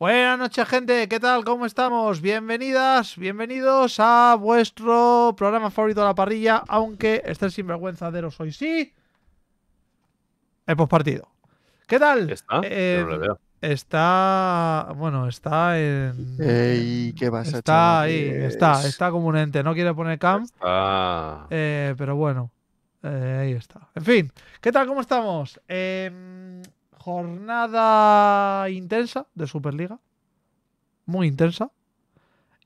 Buenas noches, gente. ¿Qué tal? ¿Cómo estamos? Bienvenidas, bienvenidos a vuestro programa favorito de la parrilla, aunque esté sinvergüenzaderos hoy sí. El postpartido. ¿Qué tal? Está. Eh, está. Bueno, está en. ¿Qué pasa, Está ahí, está, está como un ente. No quiere poner cam. Eh, pero bueno, eh, ahí está. En fin, ¿qué tal? ¿Cómo estamos? Eh jornada intensa de Superliga. Muy intensa.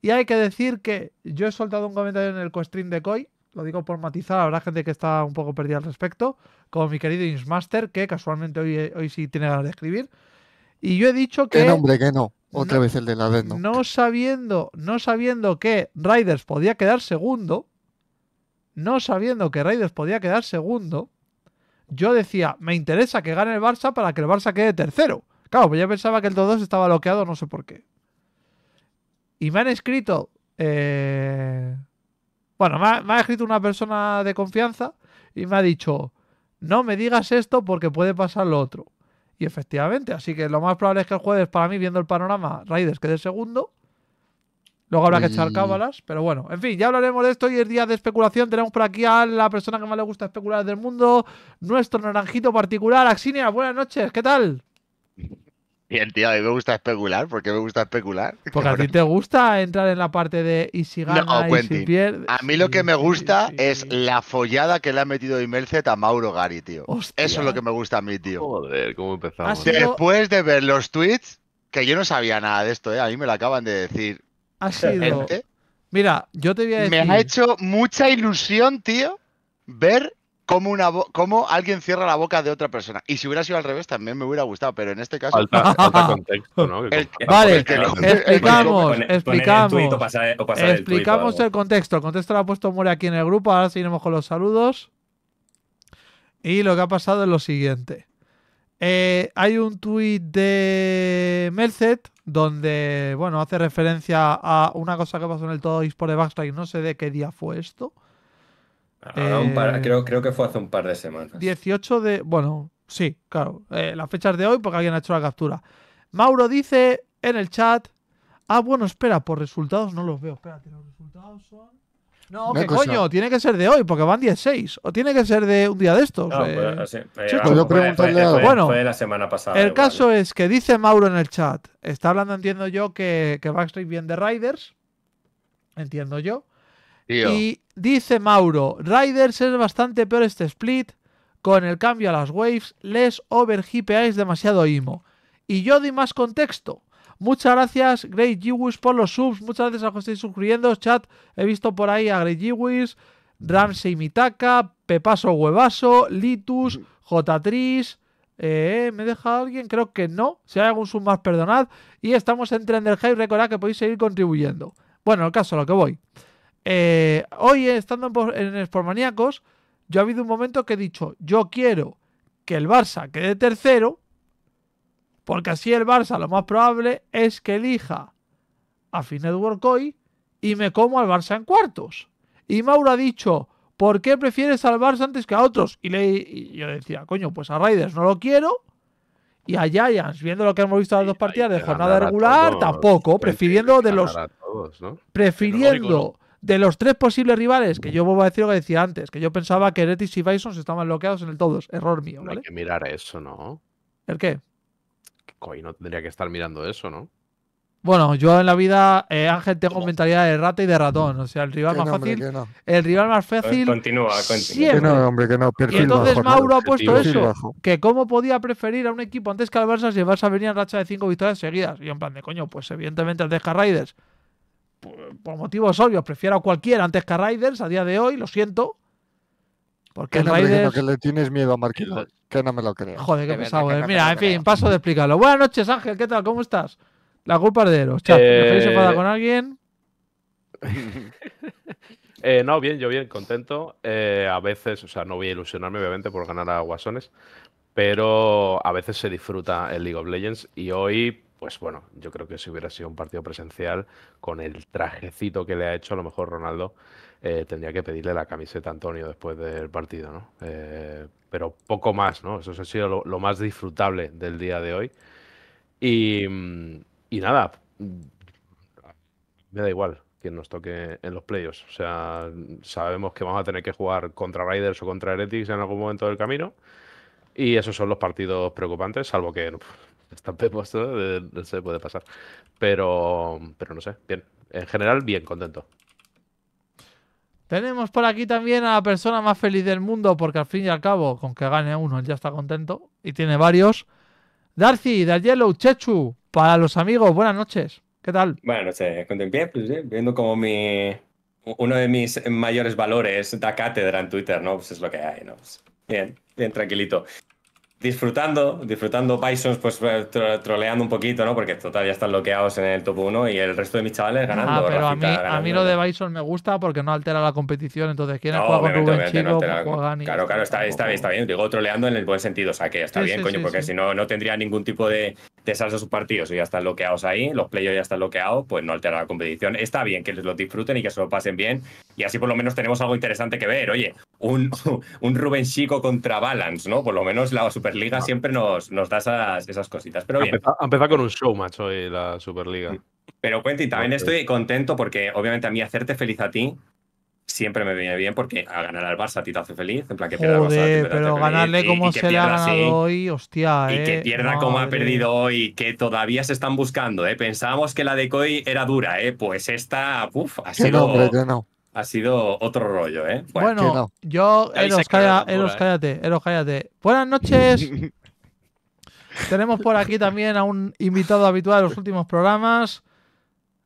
Y hay que decir que yo he soltado un comentario en el co-stream de Koi. Lo digo por matizar, habrá gente que está un poco perdida al respecto. Como mi querido Insmaster, que casualmente hoy, hoy sí tiene ganas de escribir. Y yo he dicho que. Que nombre, que no. Otra vez el de la vez, no. sabiendo, no sabiendo que Riders podía quedar segundo. No sabiendo que Riders podía quedar segundo yo decía, me interesa que gane el Barça para que el Barça quede tercero. Claro, pues yo pensaba que el 2-2 estaba bloqueado, no sé por qué. Y me han escrito. Eh, bueno, me ha, escrito una persona de confianza y me ha dicho: No me digas esto porque puede pasar lo otro. Y efectivamente, así que lo más probable es que el jueves, para mí, viendo el panorama, Raiders quede segundo. Luego habrá que echar cábalas, pero bueno, en fin, ya hablaremos de esto y es día de especulación. Tenemos por aquí a la persona que más le gusta especular del mundo, nuestro naranjito particular, Axinia. Buenas noches, ¿qué tal? Bien, tío, a mí me gusta especular. ¿Por qué me gusta especular? Porque a ti te gusta entrar en la parte de y si gana y si pierde. A mí lo que me gusta es la follada que le ha metido Imelcet a Mauro Gari, tío. Eso es lo que me gusta a mí, tío. Joder, cómo empezamos. Después de ver los tweets, que yo no sabía nada de esto, eh, a mí me lo acaban de decir ha sido. Mira, yo te voy a decir. Me ha hecho mucha ilusión, tío, ver cómo, una cómo alguien cierra la boca de otra persona. Y si hubiera sido al revés, también me hubiera gustado, pero en este caso. vale, explicamos, el, explicamos. El contexto. El contexto lo ha puesto More aquí en el grupo. Ahora seguiremos con los saludos. Y lo que ha pasado es lo siguiente. Eh, hay un tuit de Merced donde, bueno, hace referencia a una cosa que pasó en el Todo por de Backstrike. No sé de qué día fue esto. Ah, eh, creo, que fue hace un par de semanas. 18 de... Bueno, sí, claro. Eh, las fechas de hoy porque alguien ha hecho la captura. Mauro dice en el chat... Ah, bueno, espera, por resultados no los veo. Espérate, los resultados son... No, ¿qué coño? Tiene que ser de hoy, porque van 16. O tiene que ser de un día de estos. bueno, la semana pasada. El caso es que dice Mauro en el chat. Está hablando, entiendo yo, que, que Backstreet viene de Riders. Entiendo yo. Y dice Mauro, Riders es bastante peor este split. Con el cambio a las waves, les overhipeáis demasiado IMO. Y yo di más contexto. Muchas gracias, Grey Jewish, por los subs. Muchas gracias a los que estáis suscribiendo. Chat, he visto por ahí a Grey Jewish, Ramsey Mitaka, Pepaso Huevaso, Litus, j eh, ¿Me deja alguien? Creo que no. Si hay algún sub más, perdonad. Y estamos en Trender High. Recordad que podéis seguir contribuyendo. Bueno, el caso, a lo que voy. Eh, hoy, estando en, en Sportmaníacos, yo ha habido un momento que he dicho: Yo quiero que el Barça quede tercero porque así el Barça lo más probable es que elija a Finet hoy y me como al Barça en cuartos. Y Mauro ha dicho, ¿por qué prefieres al Barça antes que a otros? Y, le, yo decía, coño, pues a Raiders no lo quiero. Y a Giants, viendo lo que hemos visto en las dos partidas de jornada regular, tampoco. Prefiriendo de los. Prefiriendo de los tres posibles rivales, que yo vuelvo a decir lo que decía antes, que yo pensaba que Retis y Bison estaban bloqueados en el todos. Error mío. ¿vale? No hay que mirar eso, ¿no? ¿El qué? Coy no tendría que estar mirando eso, ¿no? Bueno, yo en la vida, eh, Ángel, tengo mentalidad de rata y de ratón. O sea, el rival más fácil. El rival más fácil. Continúa, continúa. y entonces Mauro ha puesto eso: que cómo podía preferir a un equipo antes que al Barça si el Barça venía en racha de cinco victorias seguidas. Y en plan de coño, pues evidentemente antes que a Raiders, por, motivos obvios, prefiero a cualquiera antes que a Raiders a día de hoy, lo siento. Porque no Raiders... que le tienes miedo a Marquito, que no me lo creo. Joder, qué pesado, eh. Mira, en fin, paso de explicarlo. Buenas noches, Ángel, ¿qué tal? ¿Cómo estás? La culpa es de Eros, chat. Eh, con alguien? Eh, no, bien, yo bien, contento. a veces, o sea, no voy a ilusionarme, obviamente, por ganar a Guasones, pero a veces se disfruta el League of Legends y hoy pues bueno, yo creo que si hubiera sido un partido presencial, con el trajecito que le ha hecho, a lo mejor Ronaldo eh, tendría que pedirle la camiseta a Antonio después del partido, ¿no? Eh, pero poco más, ¿no? Eso ha sido lo, más disfrutable del día de hoy. Y, mm, nada, mm, me da igual quien nos toque en los playoffs. O sea, sabemos que vamos a tener que jugar contra Raiders o contra Heretics en algún momento del camino. Y esos son los partidos preocupantes, salvo que no se puede pasar. Pero, pero no sé, bien. En general, bien contento. Tenemos por aquí también a la persona más feliz del mundo, porque al fin y al cabo, con que gane uno, él ya está contento. Y tiene varios. Darcy, Yellow Chechu, para los amigos, buenas noches. ¿Qué tal? Buenas noches, bien, viendo como mi, uno de mis mayores valores da cátedra en Twitter, ¿no? Pues es lo que hay, ¿no? Pues, bien, bien tranquilito disfrutando, disfrutando Bison pues eh, troleando un poquito, ¿no? Porque total, ya están bloqueados en el top 1 y el resto de mis chavales ah, ganando. Ah, pero a, mí, a mí lo de Bison me gusta porque no altera la competición, entonces quieren con pues Claro, claro, está, está, bien, está bien, digo troleando en el buen sentido, o sea que está bien, coño, porque si no, no tendría ningún tipo de, te sus partidos y ya están bloqueados ahí, los playoffs ya están bloqueados, pues no altera la competición. Está bien que los disfruten y que se lo pasen bien. Y así por lo menos tenemos algo interesante que ver. Oye, un, un Rubén Chico contra Balance, ¿no? Por lo menos la Superliga ah. siempre nos, nos da esas, cositas. Pero bien. Empezar con un show, macho, y eh, la Superliga. Pero y también estoy contento porque obviamente a mí hacerte feliz a ti siempre me viene bien porque a ganar al Barça a ti te hace feliz, en plan que pierda pero ganarle como se le ha ganado hoy, hostia. Y que eh, pierda como ha perdido hoy, que todavía se están buscando, ¿eh? Pensábamos que la de Coy era dura, ¿eh? Pues esta, uff, ha sido. Ha sido otro rollo, ¿eh? Bueno, yo, Eros, Eros, eh. cállate, Eros, cállate. Buenas noches. Tenemos por aquí también a un invitado habitual de los últimos programas.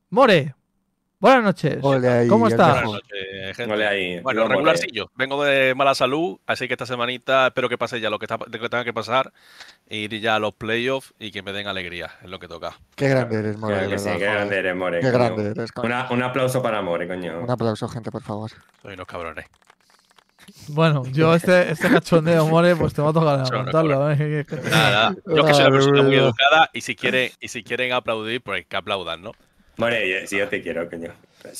More, Buenas noches. ¿Cómo estás? Buenas noches, gente. Ahí, bueno, regularcillo. Vengo de mala salud, así que esta semanita espero que pase ya lo que, tenga que pasar, e ir ya a los playoffs y que me den alegría, es lo que toca. Qué grande eres, More. qué grande eres, More. Qué grande un aplauso para More, coño. Un aplauso, gente, por favor. Soy unos cabrones. Bueno, yo este, este cachondeo, More, pues te va a tocar levantarlo. ¿eh? Nada, yo que soy una persona muy educada y si quieren, y si quieren aplaudir, pues que aplaudan, ¿no? Vale, yo, yo te quiero, coño.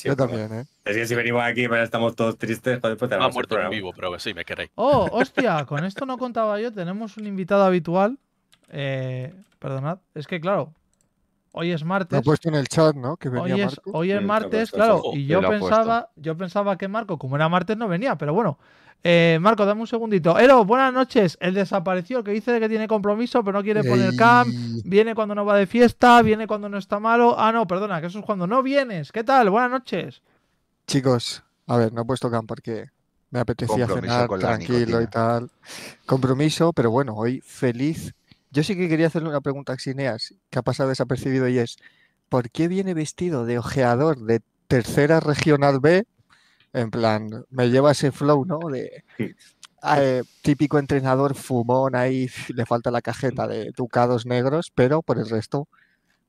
yo también, ¿eh? Es que si venimos aquí, pero pues, estamos todos tristes, pues, Ha ah, muerto en vivo, pero sí, me queréis. Oh, hostia, con esto no contaba yo. Tenemos un invitado habitual. Eh, perdonad, es que claro, hoy es martes. Lo he puesto en el chat, ¿no? Que venía hoy es, Hoy es martes, claro, y oh, yo pensaba, yo pensaba que Marco, como era martes, no venía, pero bueno, eh, Marco, dame un segundito. Ero, buenas noches. El desaparecido, que dice que tiene compromiso, pero no quiere poner cam. Viene cuando no va de fiesta, viene cuando no está malo. Ah, no, perdona, que eso es cuando no vienes. ¿Qué tal? Buenas noches. Chicos, a ver, no he puesto cam porque me apetecía cenar tranquilo y tal. Compromiso, pero bueno, hoy feliz. Yo sí que quería hacerle una pregunta a Xineas, que ha pasado desapercibido y es, ¿por qué viene vestido de ojeador de tercera regional B en plan, me lleva ese flow, ¿no? De ah, eh, típico entrenador fumón ahí, le falta la cajeta de tucados negros, pero por el resto,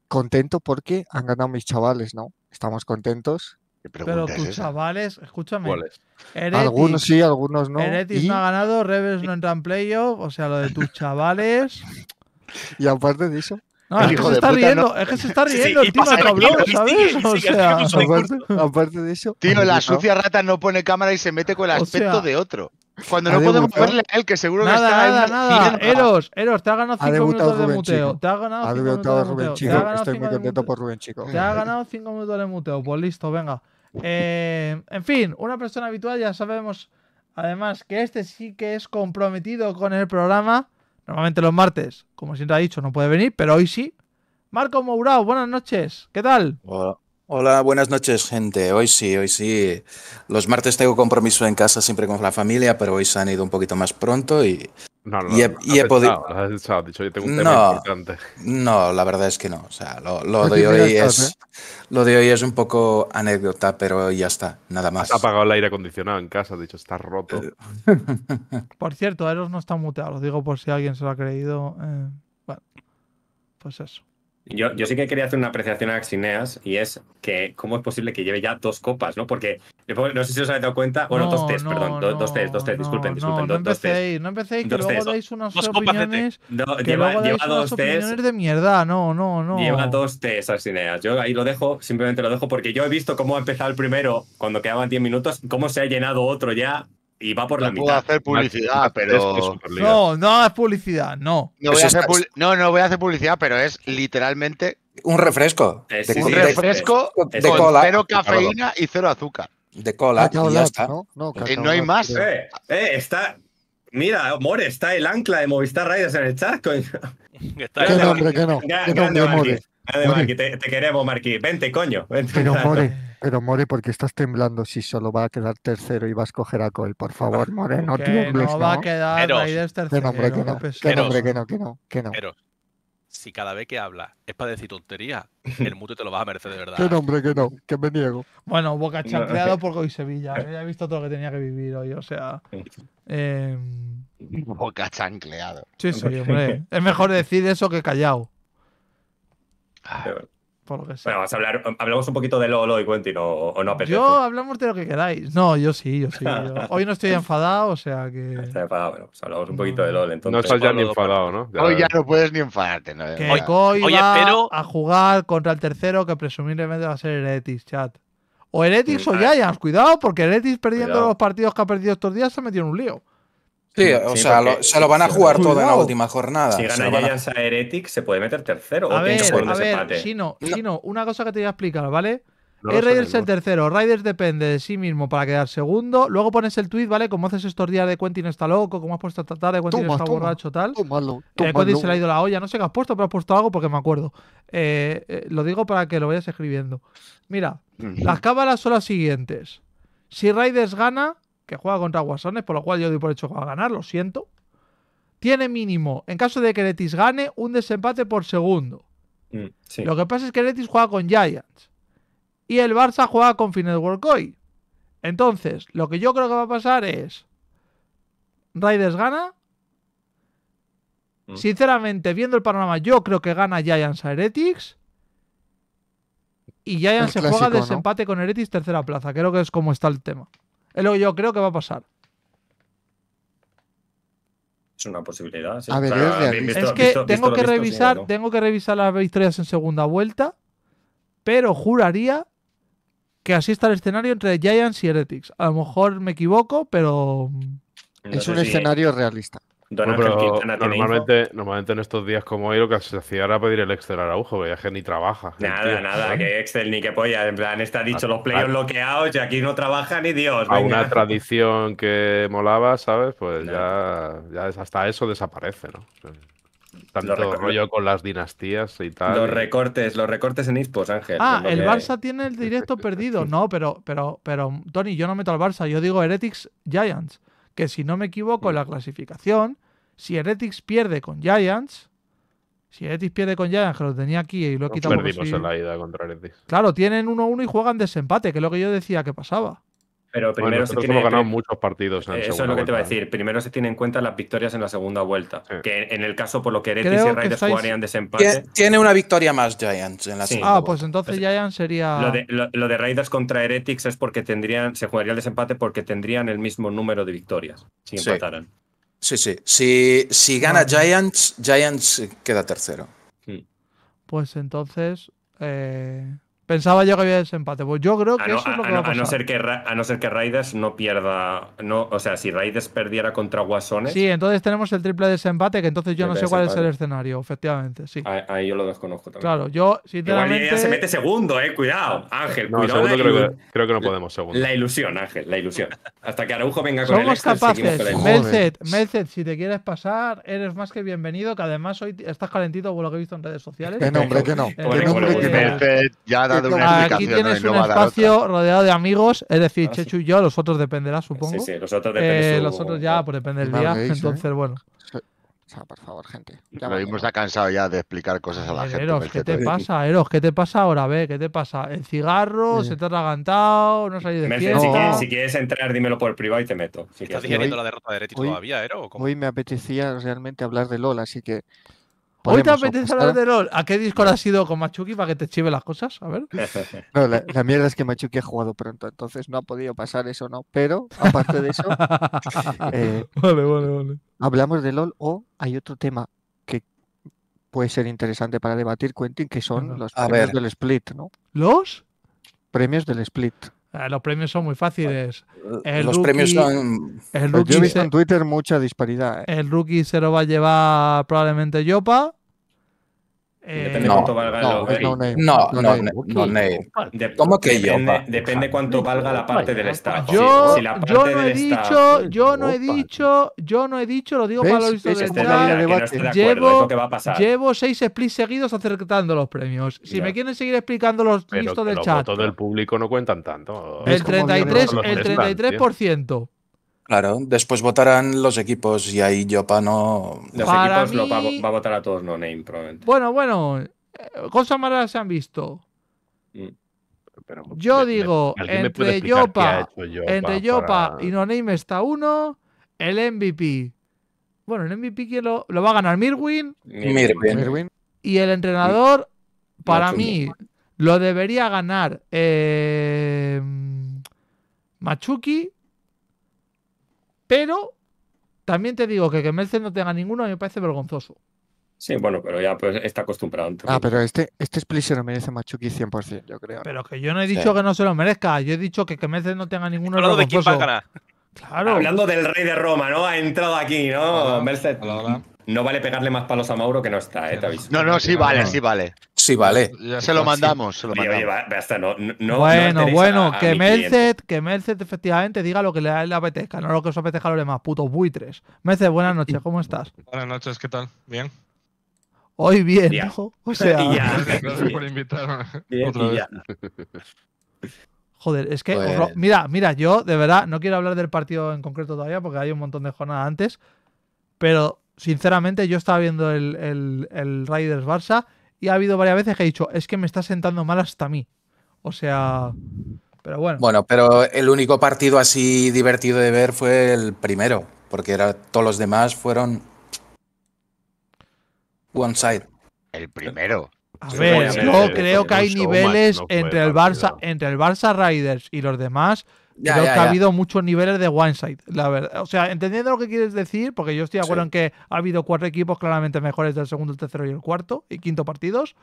contento porque han ganado mis chavales, ¿no? Estamos contentos. Pero tus chavales, escúchame. algunos sí, algunos no. Heretis no ha ganado, Rebels no entra en playoff, o sea, lo de tus chavales. y aparte de eso, no, el es, hijo que se está riendo, es que se está riendo el tío ¿sabes? o aparte, de eso. Tío, la sucia rata no pone cámara y se mete con el aspecto de otro. Cuando no podemos verle a él, que seguro nada, que está. Nada, nada, Eros, Eros, te ha ganado 5 minutos de muteo. Te ha ganado 5 minutos de muteo. Estoy muy contento por Rubén Chico. Te ha ganado 5 minutos de muteo. Pues listo, venga. Eh, en fin, una persona habitual, ya sabemos. Además, que este sí que es comprometido con el programa. Normalmente los martes, como siempre ha dicho, no puede venir, pero hoy sí. Marco Mourao, buenas noches. ¿Qué tal? Hola. Hola, buenas noches, gente. Hoy sí, hoy sí. Los martes tengo compromiso en casa siempre con la familia, pero hoy se han ido un poquito más pronto y no, no, y no, No, la verdad es que no. O sea, lo, lo de hoy es. un poco anécdota, pero ya está, nada más. Ha apagado el aire acondicionado en casa, ha dicho, está roto. Eh. por cierto, Eros no está muteado, lo digo por si alguien se lo ha creído. Eh, bueno, pues eso. Yo, yo, sí que quería hacer una apreciación a Axineas y es que cómo es posible que lleve ya dos copas, ¿no? Porque no sé si os habéis dado cuenta, bueno, dos test, perdón, dos test, dos test, disculpen, disculpen, No dos test. No empecéis, que luego dais unas dos opiniones, de que lleva, lleva dos tés de mierda, no, no, no. Lleva dos test Axineas. Yo ahí lo dejo, simplemente lo dejo porque yo he visto cómo ha empezado el primero cuando quedaban 10 minutos, cómo se ha llenado otro ya y va por no la puedo hacer publicidad, pero. No, no es publicidad, no. No, pues voy a hacer no, no voy a hacer publicidad, pero es literalmente. Un refresco. Eh, un refresco de, cola. cero cafeína y cero azúcar. De cola, ah, ya está. No, no, eh, hay más. Eh, está. Mira, More, está el ancla de Movistar Riders en el chat. ¿Qué, nombre, qué no, qué nombre, More. Te, queremos, Marquí. Vente, coño. pero More, pero More, porque estás temblando si solo va a quedar tercero y vas a coger a Cole. Por favor, More, no tiembles. No va a quedar Raiders tercero. Que que no. Que que no, que no. Pero, Si cada vez que hablas es para decir tontería, el mute te lo vas a merecer de verdad. Que nombre, que no, que me niego. Bueno, boca chancleado por hoy Sevilla. ¿eh? Ya he visto todo lo que tenía que vivir hoy, o sea. Em, boca chancleado. Sí, sí, hombre. Es mejor decir eso que callado. Ah. Bueno, vas a hablar, hablamos un poquito de LoL y Quentin o, no Yo hablamos de lo que queráis. No, yo sí, yo sí. Hoy no estoy enfadado, o sea que. enfadado, bueno, pues hablamos un poquito de LOL. Entonces, no estás ya ni enfadado, ¿no? Hoy ya no puedes ni enfadarte. No, que Koi a jugar contra el tercero que presumiblemente va a ser Heretics, chat. O Heretics o Giants, cuidado, porque el Heretics perdiendo los partidos que ha perdido estos días se ha metido en un lío. Sí, o sea, se lo van a jugar todo en la última jornada. Si gana Giants a... se puede meter tercero. A ver, a ver, Sino, una cosa que te voy a explicar, ¿vale? Es es el tercero, Raiders depende de sí mismo para quedar segundo. Luego pones el tweet, ¿vale? Como haces estos días de Quentin está loco, como has puesto esta de Quentin está borracho, tal. Eh, Quentin se le ha ido la olla, no sé qué has puesto, pero has puesto algo porque me acuerdo. Eh, eh, lo digo para que lo vayas escribiendo. Mira, las cábalas son las siguientes. Si Raiders gana, que juega contra Guasones, por lo cual yo doy por hecho que va a ganar, lo siento. Tiene mínimo, en caso de que Letis gane, un desempate por segundo. Mm, lo que pasa es que Letis juega con Giants y el Barça juega con Final World hoy. Entonces, lo que yo creo que va a pasar es. Raiders gana. Mm. Sinceramente, viendo el panorama, yo creo que gana Giants a Heretics. Y Giants se juega desempate con Heretics tercera plaza. Creo que es como está el tema. Es lo que yo creo que va a pasar. Es una posibilidad. es, que tengo que revisar, tengo que revisar las victorias en segunda vuelta, pero juraría que así está el escenario entre Giants y Heretics. A lo mejor me equivoco, pero mm, es un escenario realista normalmente, en estos días como hoy lo que se hacía era pedir el Excel a Araujo, que ya que ni trabaja. Nada, nada, que Excel ni que polla. En plan, está dicho, los ah, players ah. bloqueados y aquí no trabaja ni Dios. A una tradición que molaba, ¿sabes? Pues ya, hasta eso desaparece, ¿no? Tanto rollo con las dinastías y tal. Los recortes, los recortes en Ispos, Ángel. Ah, el Barça tiene el directo perdido. No, pero, pero, pero, Tony, yo no meto al Barça, yo digo Heretics Giants que si no me equivoco en la clasificación, si Heretics pierde con Giants, si Heretics pierde con Giants, que lo tenía aquí y lo he quitado. Perdimos en la ida contra Heretics. Claro, tienen 1-1 y juegan desempate, que es lo que yo decía que pasaba. Pero primero se tiene, ganado muchos partidos. En eso es lo que te voy a decir. Primero se tiene en cuenta las victorias en la segunda vuelta. Que en, el caso por lo que Heretics y Raiders jugarían desempate. Tiene una victoria más Giants en la segunda segunda. Ah, pues entonces pues Giants sería. Lo de, Raiders contra Heretics es porque tendrían, se jugaría el desempate porque tendrían el mismo número de victorias si sí. empataran. Sí, sí. Si, gana Giants, Giants queda tercero. Mm. Pues entonces. Eh, Pensaba yo que había desempate. Pues yo creo que eso es lo que va a pasar. A no ser que, a no ser que Raiders no pierda. No, o sea, si Raiders perdiera contra Guasones. Sí, entonces tenemos el triple desempate, que entonces yo no sé cuál es el escenario, efectivamente. Sí. Ahí yo lo desconozco también. Claro, yo sinceramente. Igual ya se mete segundo, eh. Cuidado, Ángel. No, creo, que, no podemos, segundo. La ilusión, Ángel, la ilusión. Hasta que Araujo venga con Somos capaces. Melzet, Melzet, si te quieres pasar, eres más que bienvenido, que además hoy estás calentito por lo que he visto en redes sociales. Qué nombre, que no. Qué nombre, que no. Ya, Aquí tienes un espacio rodeado de amigos, es decir, Chechu y yo, los otros dependerá, supongo. Sí, sí, los otros dependen eh, Los otros ya, pues depende del día. Eh? entonces, bueno. O sea, por favor, gente. Ya lo mismo está cansado ya de explicar cosas a la gente. Eros, pues, ¿qué te pasa, Eros? ¿Qué te pasa ahora, ve? ¿Qué te pasa? ¿El cigarro? ¿Se te ha atragantado? ¿No Si quieres, entrar, dímelo por privado y te meto. Si ¿Estás digeriendo la derrota de Reti todavía, Eros? Hoy me apetecía realmente hablar de LOL, así que Hoy te apetece hablar de LOL. ¿A qué Discord has ido con Machuki para que te chive las cosas? A ver. la, mierda es que Machuki ha jugado pronto, entonces no ha podido pasar eso, ¿no? Pero, aparte de eso. Eh, vale, vale, vale. Hablamos de LOL o hay otro tema que puede ser interesante para debatir, Quentin, que son los premios del Split, ¿no? ¿Los? Premios del Split. Eh, los premios son muy fáciles. los premios son. Pues yo he visto en Twitter mucha disparidad. ¿eh? El rookie se lo va a llevar probablemente Yopa. Depende eh, no, cuánto valga no, no, que yo? Depende cuánto valga la parte del Estado. Yo, no he dicho, yo no he dicho, yo no he dicho, lo digo para los listos del chat llevo, llevo seis splits seguidos acertando los premios. Si me quieren seguir explicando los listos del chat. todo el público no cuentan tanto. el 33%. Claro, después votarán los equipos y ahí Yopa no. Los equipos lo va, a votar a todos, no Name, probablemente. Bueno, bueno, eh, cosas malas se han visto. Mm. yo digo, entre Yopa, y No Name está uno, el MVP. Bueno, el MVP lo, va a ganar Mirwin. Mirwin. Y el entrenador, mm. para mí, lo debería ganar eh, Machuki pero también te digo que que Merced no tenga ninguno me parece vergonzoso. Sí, bueno, pero ya pues, está acostumbrado. Ah, pero este, este split se lo merece Machuki 100%, yo creo. Pero que yo no he dicho que no se lo merezca. Yo he dicho que que Mercedes no tenga ninguno. Hablando de quién Hablando del rey de Roma, ¿no? Ha entrado aquí, ¿no? Merced? No vale pegarle más palos a Mauro que no está, ¿eh? ¿Te No, no, sí vale, sí vale sí vale. Ya se lo mandamos. bueno, bueno, que Melcet, que efectivamente diga lo que le, apetezca, no lo que os apetezca a los demás, putos buitres. Mercedes, buenas noches, ¿cómo estás? Buenas noches, ¿qué tal? ¿Bien? Hoy bien, hijo O sea, gracias por invitarme. Joder, es que, pues mira, mira, yo de verdad no quiero hablar del partido en concreto todavía porque hay un montón de jornadas antes, pero sinceramente yo estaba viendo el, el, Barça ha habido varias veces que he dicho, es que me está sentando mal hasta mí. O sea, pero bueno. Bueno, pero el único partido así divertido de ver fue el primero, porque era, todos los demás fueron one side. El primero. A ver, yo creo que hay niveles entre el Barça, entre el Barça Riders y los demás creo que ha habido muchos niveles de one side, la verdad. O sea, entendiendo lo que quieres decir, porque yo estoy de acuerdo en que ha habido cuatro equipos claramente mejores del segundo, el tercero y el cuarto y quinto partidos.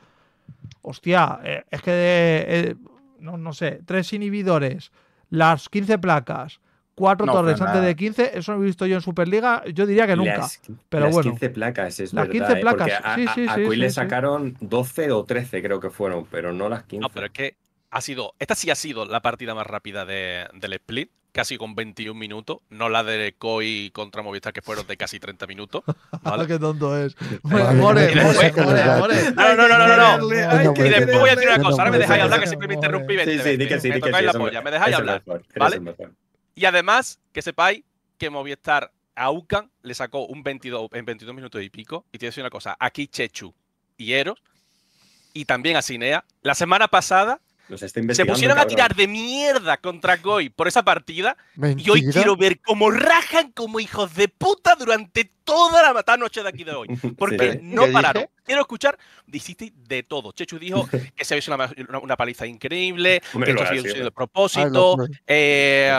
Hostia, eh, es que de, eh, eh, no, sé, tres inhibidores, las 15 placas, cuatro torres antes de 15, eso lo he visto yo en Superliga, yo diría que nunca. Las, pero bueno. 15 placas, es las verdad. 15 placas, sí, sí, sí, a, le sacaron 12 o 13, creo que fueron, pero no las 15. No, pero es que ha sido, esta sí ha sido la partida más rápida de, del split, casi con 21 minutos, no la de Koi contra Movistar que fueron de casi 30 minutos. Ah, ¿vale? ¡Qué tonto es! More, more, more, No, no, no, no, no. Y después voy a decir una cosa, ahora me dejáis hablar que siempre me interrumpí. Sí, sí, que sí, sí. la polla, me dejáis hablar, ¿vale? Y además, que sepáis que Movistar a Ucan le sacó un 22, en 22 minutos y pico, y te voy una cosa, aquí Chechu y Eros, y también a Cinea, la semana pasada se pusieron a tirar de mierda contra Goy por esa partida. Y hoy quiero ver cómo rajan como hijos de puta durante toda la matanoche noche de aquí de hoy. Porque no pararon. Quiero escuchar. Dijiste de todo. Chechu dijo que se había hecho una, paliza increíble, que esto había sido el ah, propósito. Eh,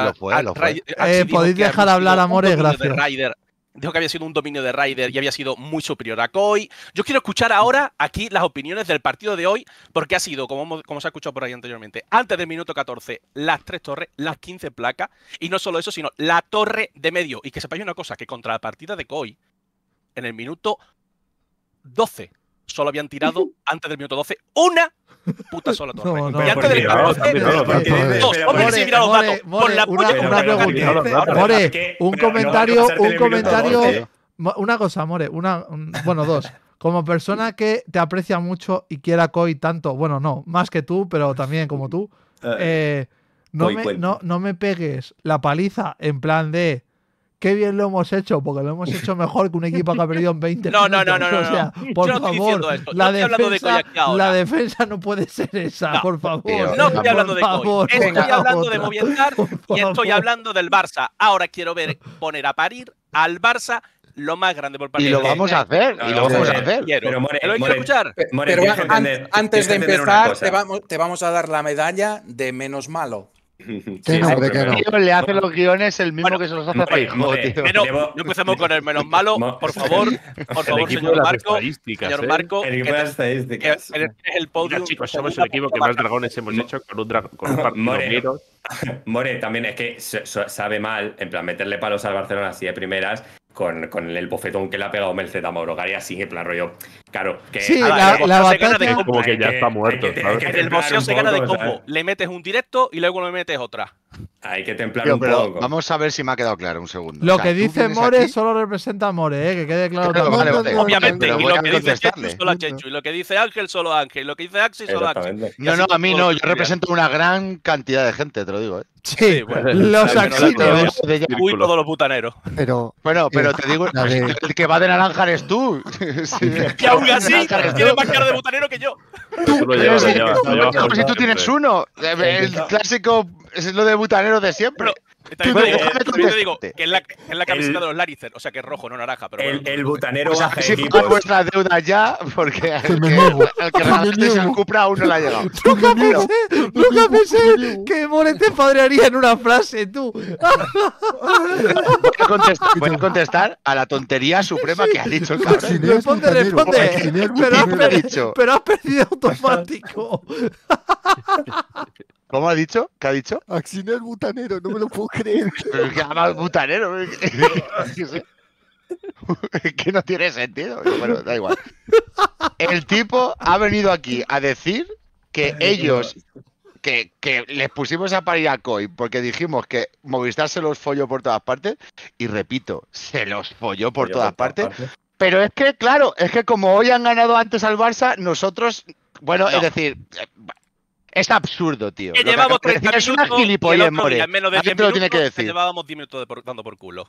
eh, podéis dejar hablar, amores, gracias. Rider Dijo que había sido un dominio de Ryder y había sido muy superior a Koi. Yo quiero escuchar ahora aquí las opiniones del partido de hoy, porque ha sido, como, como se ha escuchado por ahí anteriormente, antes del minuto 14, las tres torres, las 15 placas, y no solo eso, sino la torre de medio. Y que sepáis una cosa, que contra la partida de Koi, en el minuto 12, solo habían tirado antes del minuto 12 una puta sola torre. y antes del minuto la More, un comentario, un comentario. Una cosa, More, una, bueno, dos. Como persona que te aprecia mucho y quiera Koi tanto, bueno, no, más que tú, pero también como tú, eh, eh, no, no, no me pegues la paliza en plan de qué bien lo hemos hecho, porque lo hemos hecho mejor que un equipo que ha perdido en 20 no, minutos. No, no, no, no. O sea, por favor, la, defensa, la defensa no puede ser esa, por favor. No estoy hablando de favor, Estoy hablando de Movistar y estoy hablando del Barça. Ahora quiero ver poner a parir al Barça lo más grande por parte y lo vamos a hacer y lo vamos a hacer pero, ¿Lo escuchar? antes de empezar te vamos a dar la medalla de menos malo ¿Qué no, que no? Le hace los guiones el mismo que se los hace a tío No empecemos con el menos malo, por favor, por favor, señor Marco. Señor ¿eh? Marco, el equipo de las el podium. Mira, chicos, somos el equipo que más dragones hemos hecho con un, con un partido More también es que sabe mal, en plan, meterle palos al Barcelona así de primeras, con, con, el bofetón que le ha pegado Mercedes a Mauro Garia, así en plan rollo. Claro, que sí, la, la, batalla como que ya está muerto. Que, el boxeo se gana de combo. Le metes un directo y luego le metes otra. Hay que templar un poco. Vamos a ver si me ha quedado claro un segundo. Lo que dice More solo representa a More, ¿eh? que quede claro Obviamente, y lo que dice Chechu solo a y lo que dice Ángel solo Ángel, y lo que dice Axi solo a Axi. No, no, a mí no, yo represento una gran cantidad de gente, te lo digo. ¿eh? Sí, bueno, los axitos. Uy, todos los putaneros. bueno, pero eh, te digo, el que va de naranja eres tú. tiene más cara de butanero que yo. Tú si tú tienes uno, eh, el clásico es lo de butanero de siempre. Eh, yo te digo que es la, que la camiseta el, de los Larizer, o sea que es rojo, no naranja. Pero bueno, el, butanero o pues sea, baja si pongo vuestra deuda ya, porque el que, el realmente se cupra aún no la ha llegado. Nunca pensé, nunca pensé que More te padrearía en una frase, tú. Puedes contestar, a contestar a la tontería suprema que ha dicho el cabrón. Responde, responde. Pero has perdido automático. ¿Cómo ha dicho? ¿Qué ha dicho? Axino butanero, no me lo puedo creer. Pero que llama butanero. ¿eh? es que no tiene sentido. Bueno, da igual. El tipo ha venido aquí a decir que ellos, que, les pusimos a parir a porque dijimos que Movistar se los folló por todas partes. Y repito, se los folló por todas partes. Pero es que, claro, es que como hoy han ganado antes al Barça, nosotros, bueno, es decir, es absurdo, tío. Que llevamos que 30 es una gilipollez, More. En menos de 10 minutos, tiene que decir. llevábamos 10 minutos de por, dando por culo.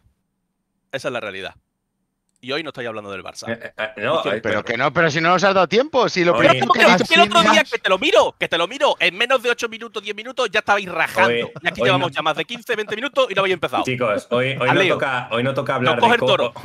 Esa es la realidad. Y hoy no estoy hablando del Barça. Eh, eh, eh, no, pero, que no, pero si no nos ha dado tiempo, si lo que el otro día que te lo miro, que te lo miro, en menos de 8 minutos, 10 minutos ya estabais rajando. y aquí llevamos ya más de 15, 20 minutos y no habéis empezado. Chicos, hoy, no, toca, hablar de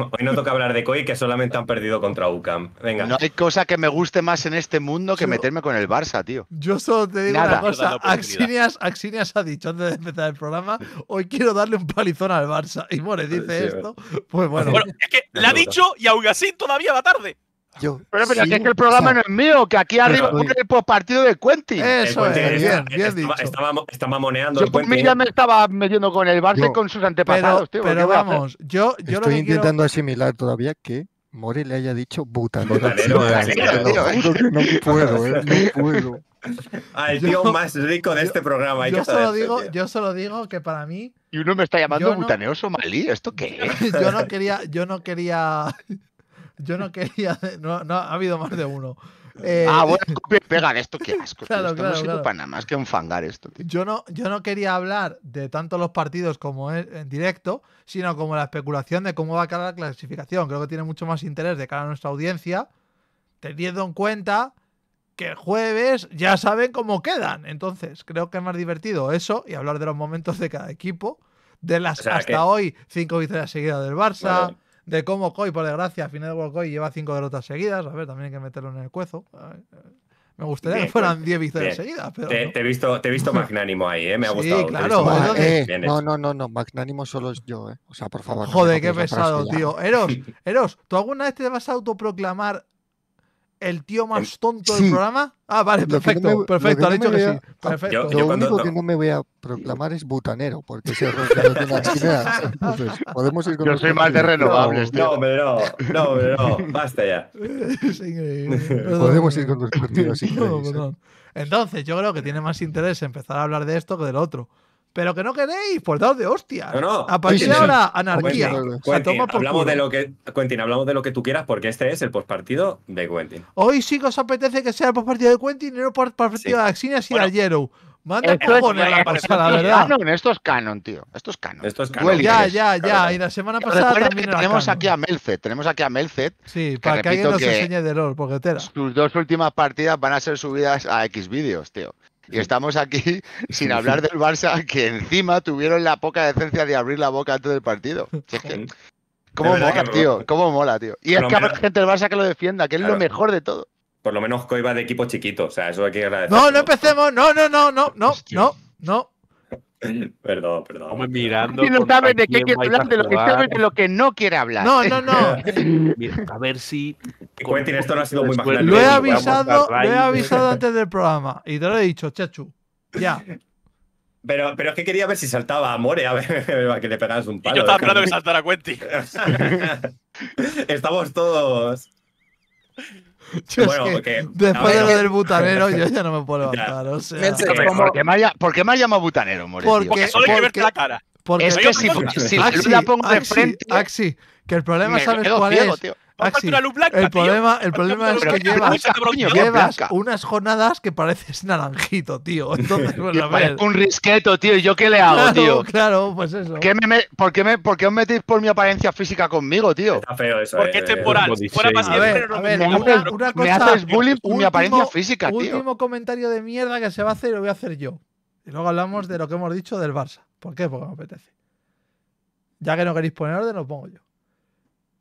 hoy no toca hablar de que solamente han perdido contra UCAM. Venga. No hay cosa que me guste más en este mundo que meterme con el Barça, tío. Yo solo te digo una cosa, Axinias, ha dicho antes de empezar el programa, hoy quiero darle un palizón al Barça y le dice esto, pues bueno. bueno es que dicho y aún así todavía va tarde. Yo, pero, pero que es que el programa no es mío, que aquí arriba pone el partido de Cuenti. Eso es, bien, bien, Yo por mí ya me estaba metiendo con el Barça y con sus antepasados, pero, tío. Pero vamos, yo, yo Estoy intentando asimilar todavía que More le haya dicho butanero. no puedo, ¿eh? no puedo. Al ah, tío más rico de este programa. yo, solo digo, yo solo digo que para mí. Y uno me está llamando butaneoso no, malí. ¿Esto qué es? yo no quería. Yo no quería. Yo no quería. No, ha habido más de uno. Eh, ah, bueno, pega Esto qué asco. Claro, no nada más que enfangar esto. Yo, no, yo no quería hablar de tanto los partidos como en directo, sino como la especulación de cómo va a quedar la clasificación. Creo que tiene mucho más interés de cara a nuestra audiencia, teniendo en cuenta que jueves ya saben cómo quedan. Entonces, creo que es más divertido eso y hablar de los momentos de cada equipo, de las hasta hoy cinco victorias seguidas del Barça, de cómo Coy, por desgracia, a final de Coy lleva cinco derrotas seguidas. A ver, también hay que meterlo en el cuezo. Eh, me gustaría que fueran pues, diez victorias seguidas. te, he visto, te he visto magnánimo ahí, ¿eh? me ha gustado. Sí, claro. Eh, no, no, no, no, magnánimo solo es yo, ¿eh? O sea, por favor. Joder, qué pesado, tío. Eros, Eros, ¿tú alguna vez te vas a autoproclamar el tío más tonto del programa. Ah, vale, perfecto, perfecto, ha dicho que sí. lo único que no me voy a proclamar es butanero, porque si Entonces, podemos ir con Yo soy más de renovables, tío. No, pero no, no, no, basta ya. Es increíble. podemos ir con los partidos no, ¿eh? Entonces, yo creo que tiene más interés empezar a hablar de esto que del otro. Pero que no queréis, pues daos de hostia. No, no. de ahora anarquía. hablamos de lo que, Quentin, hablamos de lo que tú quieras porque este es el postpartido de Quentin. Hoy sí que os apetece que sea el postpartido de Quentin y no el postpartido de Axinas y de Yero. Manda cojones la pasada, ¿verdad? Canon, esto es canon, tío. Esto es canon. Esto es canon. Ya, ya, ya. Y la semana pasada también tenemos aquí a Melzet. Tenemos aquí a Melfet. Sí, para que, alguien nos enseñe de error, porque Sus dos últimas partidas van a ser subidas a X vídeos, tío. Y estamos aquí sin hablar del Barça, que encima tuvieron la poca decencia de abrir la boca antes del partido. ¿Cómo mola, tío? ¿Cómo mola, tío? Y es que habrá gente del Barça que lo defienda, que es lo mejor de todo. Por lo menos Coiba de equipo chiquito, o sea, eso hay que agradecer. No, no empecemos, no, no, no, no, no, no, no. Perdón, perdón. Estamos mirando. Si no sabes de qué quiere hablar, de lo que sabes de lo que no quiere hablar. No, no, no. a ver si. Quentin, esto no ha sido muy magnífico. Lo he avisado, lo he avisado antes del programa y te lo he dicho, chachu. Ya. Pero, pero es que quería ver si saltaba a More, a ver, a que le pegas un palo. Y yo estaba esperando que saltara Quentin. Estamos todos. bueno, después de lo del butanero, yo ya no me puedo levantar. O sea. ¿Por, qué me ¿Por qué me ha llamado butanero, morir Porque, porque, solo hay que verte la cara. Porque es que si, si Axi, la pongo de Axi, frente. Axi, que el problema, ¿sabes cuál es? el problema, el problema es que llevas, unas jornadas que pareces naranjito, tío. Entonces, un risqueto, tío. ¿Y yo qué le hago, tío? Claro, pues eso. me, por, qué os metéis por mi apariencia física conmigo, tío? Está feo eso. Porque eh, es temporal. Fuera más que me, una, cosa, haces bullying por mi apariencia física, tío. Último comentario de mierda que se va a hacer lo voy a hacer yo. Y luego hablamos de lo que hemos dicho del Barça. ¿Por qué? Porque me apetece. Ya que no queréis poner orden, lo pongo yo.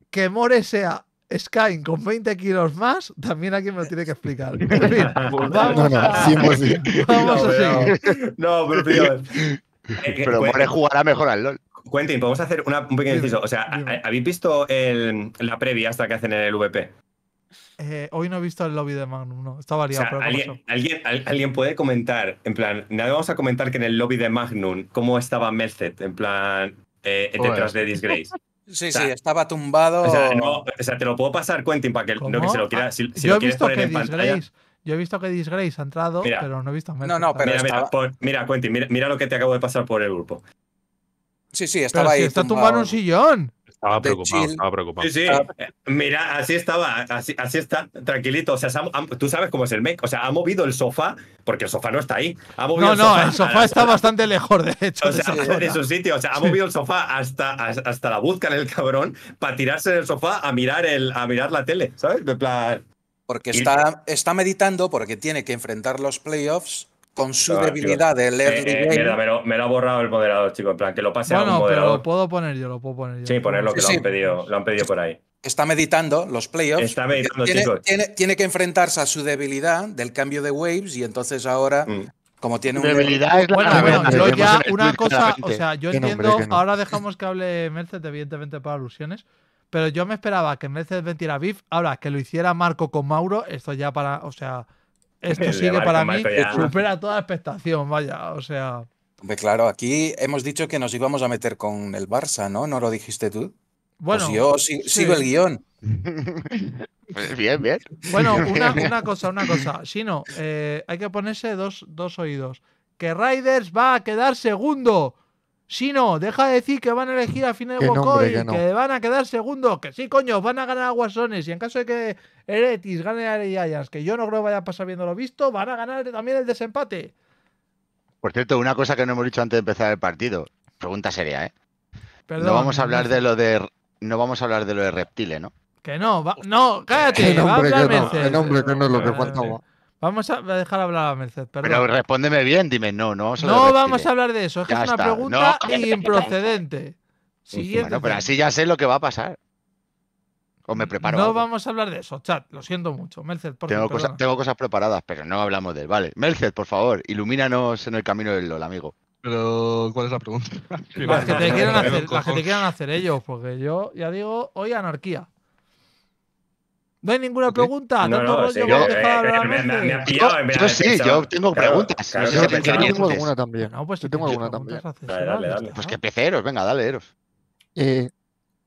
Que More sea Sky con 20 kilos más, también aquí me lo tiene que explicar. vamos, no, no, a... a No, pero Pero jugará mejor al LOL. Quentin, podemos hacer una, un pequeño inciso. O sea, ¿habéis visto la previa hasta que hacen el VP? Eh, hoy no he visto el lobby de Magnum, no. Está variado. alguien, alguien, alguien, puede comentar, en plan, nada vamos a comentar que en el lobby de Magnum, cómo estaba Merced, en plan, eh, pues. detrás de Disgrace. Sí, sí, estaba tumbado. O sea, te lo puedo pasar, Quentin, para que, no, que se lo quiera, si, si lo quieres poner en pantalla. Yo he visto que Disgrace ha entrado, pero no he visto No, no, pero. Mira, mira, Quentin, mira, lo que te acabo de pasar por el grupo. Sí, sí, estaba ahí. está tumbado, un sillón. Estaba preocupado, estaba preocupado. Sí, sí. Ah. Eh, mira, así estaba, así, está, tranquilito. O sea, tú sabes cómo es el mec. O sea, ha movido el sofá, porque el sofá no está ahí. no, no, el sofá está bastante lejos, de hecho. O sea, de, su sitio. O sea, ha movido el sofá hasta, hasta la busca en el cabrón para tirarse del sofá a mirar, el, a mirar la tele, ¿sabes? Porque está, está meditando, porque tiene que enfrentar los playoffs con su debilidad de eh, eh, Me, lo, ha borrado el moderador, chicos. En plan, que lo pase a un moderador. Pero lo puedo poner yo, lo puedo poner yo. Sí, ponerlo, que lo, Han pedido, lo han pedido por ahí. Está meditando los playoffs. Está meditando, tiene, chicos. Tiene, tiene, que enfrentarse a su debilidad del cambio de waves y entonces ahora. Mm. Como tiene una debilidad. Es la bueno, yo ya una cosa, o sea, yo entiendo, ahora dejamos que hable Merced, evidentemente para alusiones, pero yo me esperaba que Mercedes vendiera a Biff, ahora que lo hiciera Marco con Mauro, esto ya para, o sea, esto sigue para mí supera toda expectación, vaya, o sea. claro, aquí hemos dicho que nos íbamos a meter con el Barça, ¿no? ¿No lo dijiste tú? Pues bueno, pues yo sigo el guión. bien, bien. Bueno, una, cosa, una cosa. Sino, eh, hay que ponerse dos, dos oídos. Que Riders va a quedar segundo. Si no, deja de decir que van a elegir a Final de que, que, van a quedar segundo, que sí, coño, van a ganar a Guasones. Y en caso de que Eretis gane a Ariayas, que yo no creo que vaya a pasar lo visto, van a ganar también el desempate. Por cierto, una cosa que no hemos dicho antes de empezar el partido. Pregunta seria, ¿eh? no vamos a hablar de lo de no vamos a hablar de lo de reptiles, ¿no? Que no, no, cállate, no, el que no es lo que faltaba. Vamos a dejar hablar a Merced, perdón. Pero respóndeme bien, dime, no, no. no vamos a hablar de eso, es que es una pregunta improcedente. Siguiente. Bueno, pero así ya sé lo que va a pasar. O me preparo. No vamos a hablar de eso, chat. Lo siento mucho. Merced, por tengo, tengo cosas preparadas, pero no hablamos de él, Vale. Merced, por favor, ilumínanos en el camino del LOL, amigo. Pero, ¿cuál es la pregunta? las que te quieran hacer ellos, porque yo ya digo, hoy anarquía. No hay ninguna pregunta. No, no, no yo, sí, yo tengo preguntas. yo, tengo alguna también. pues yo tengo alguna también. Dale, dale, dale. Pues que empiece venga, dale, Eros. Eh,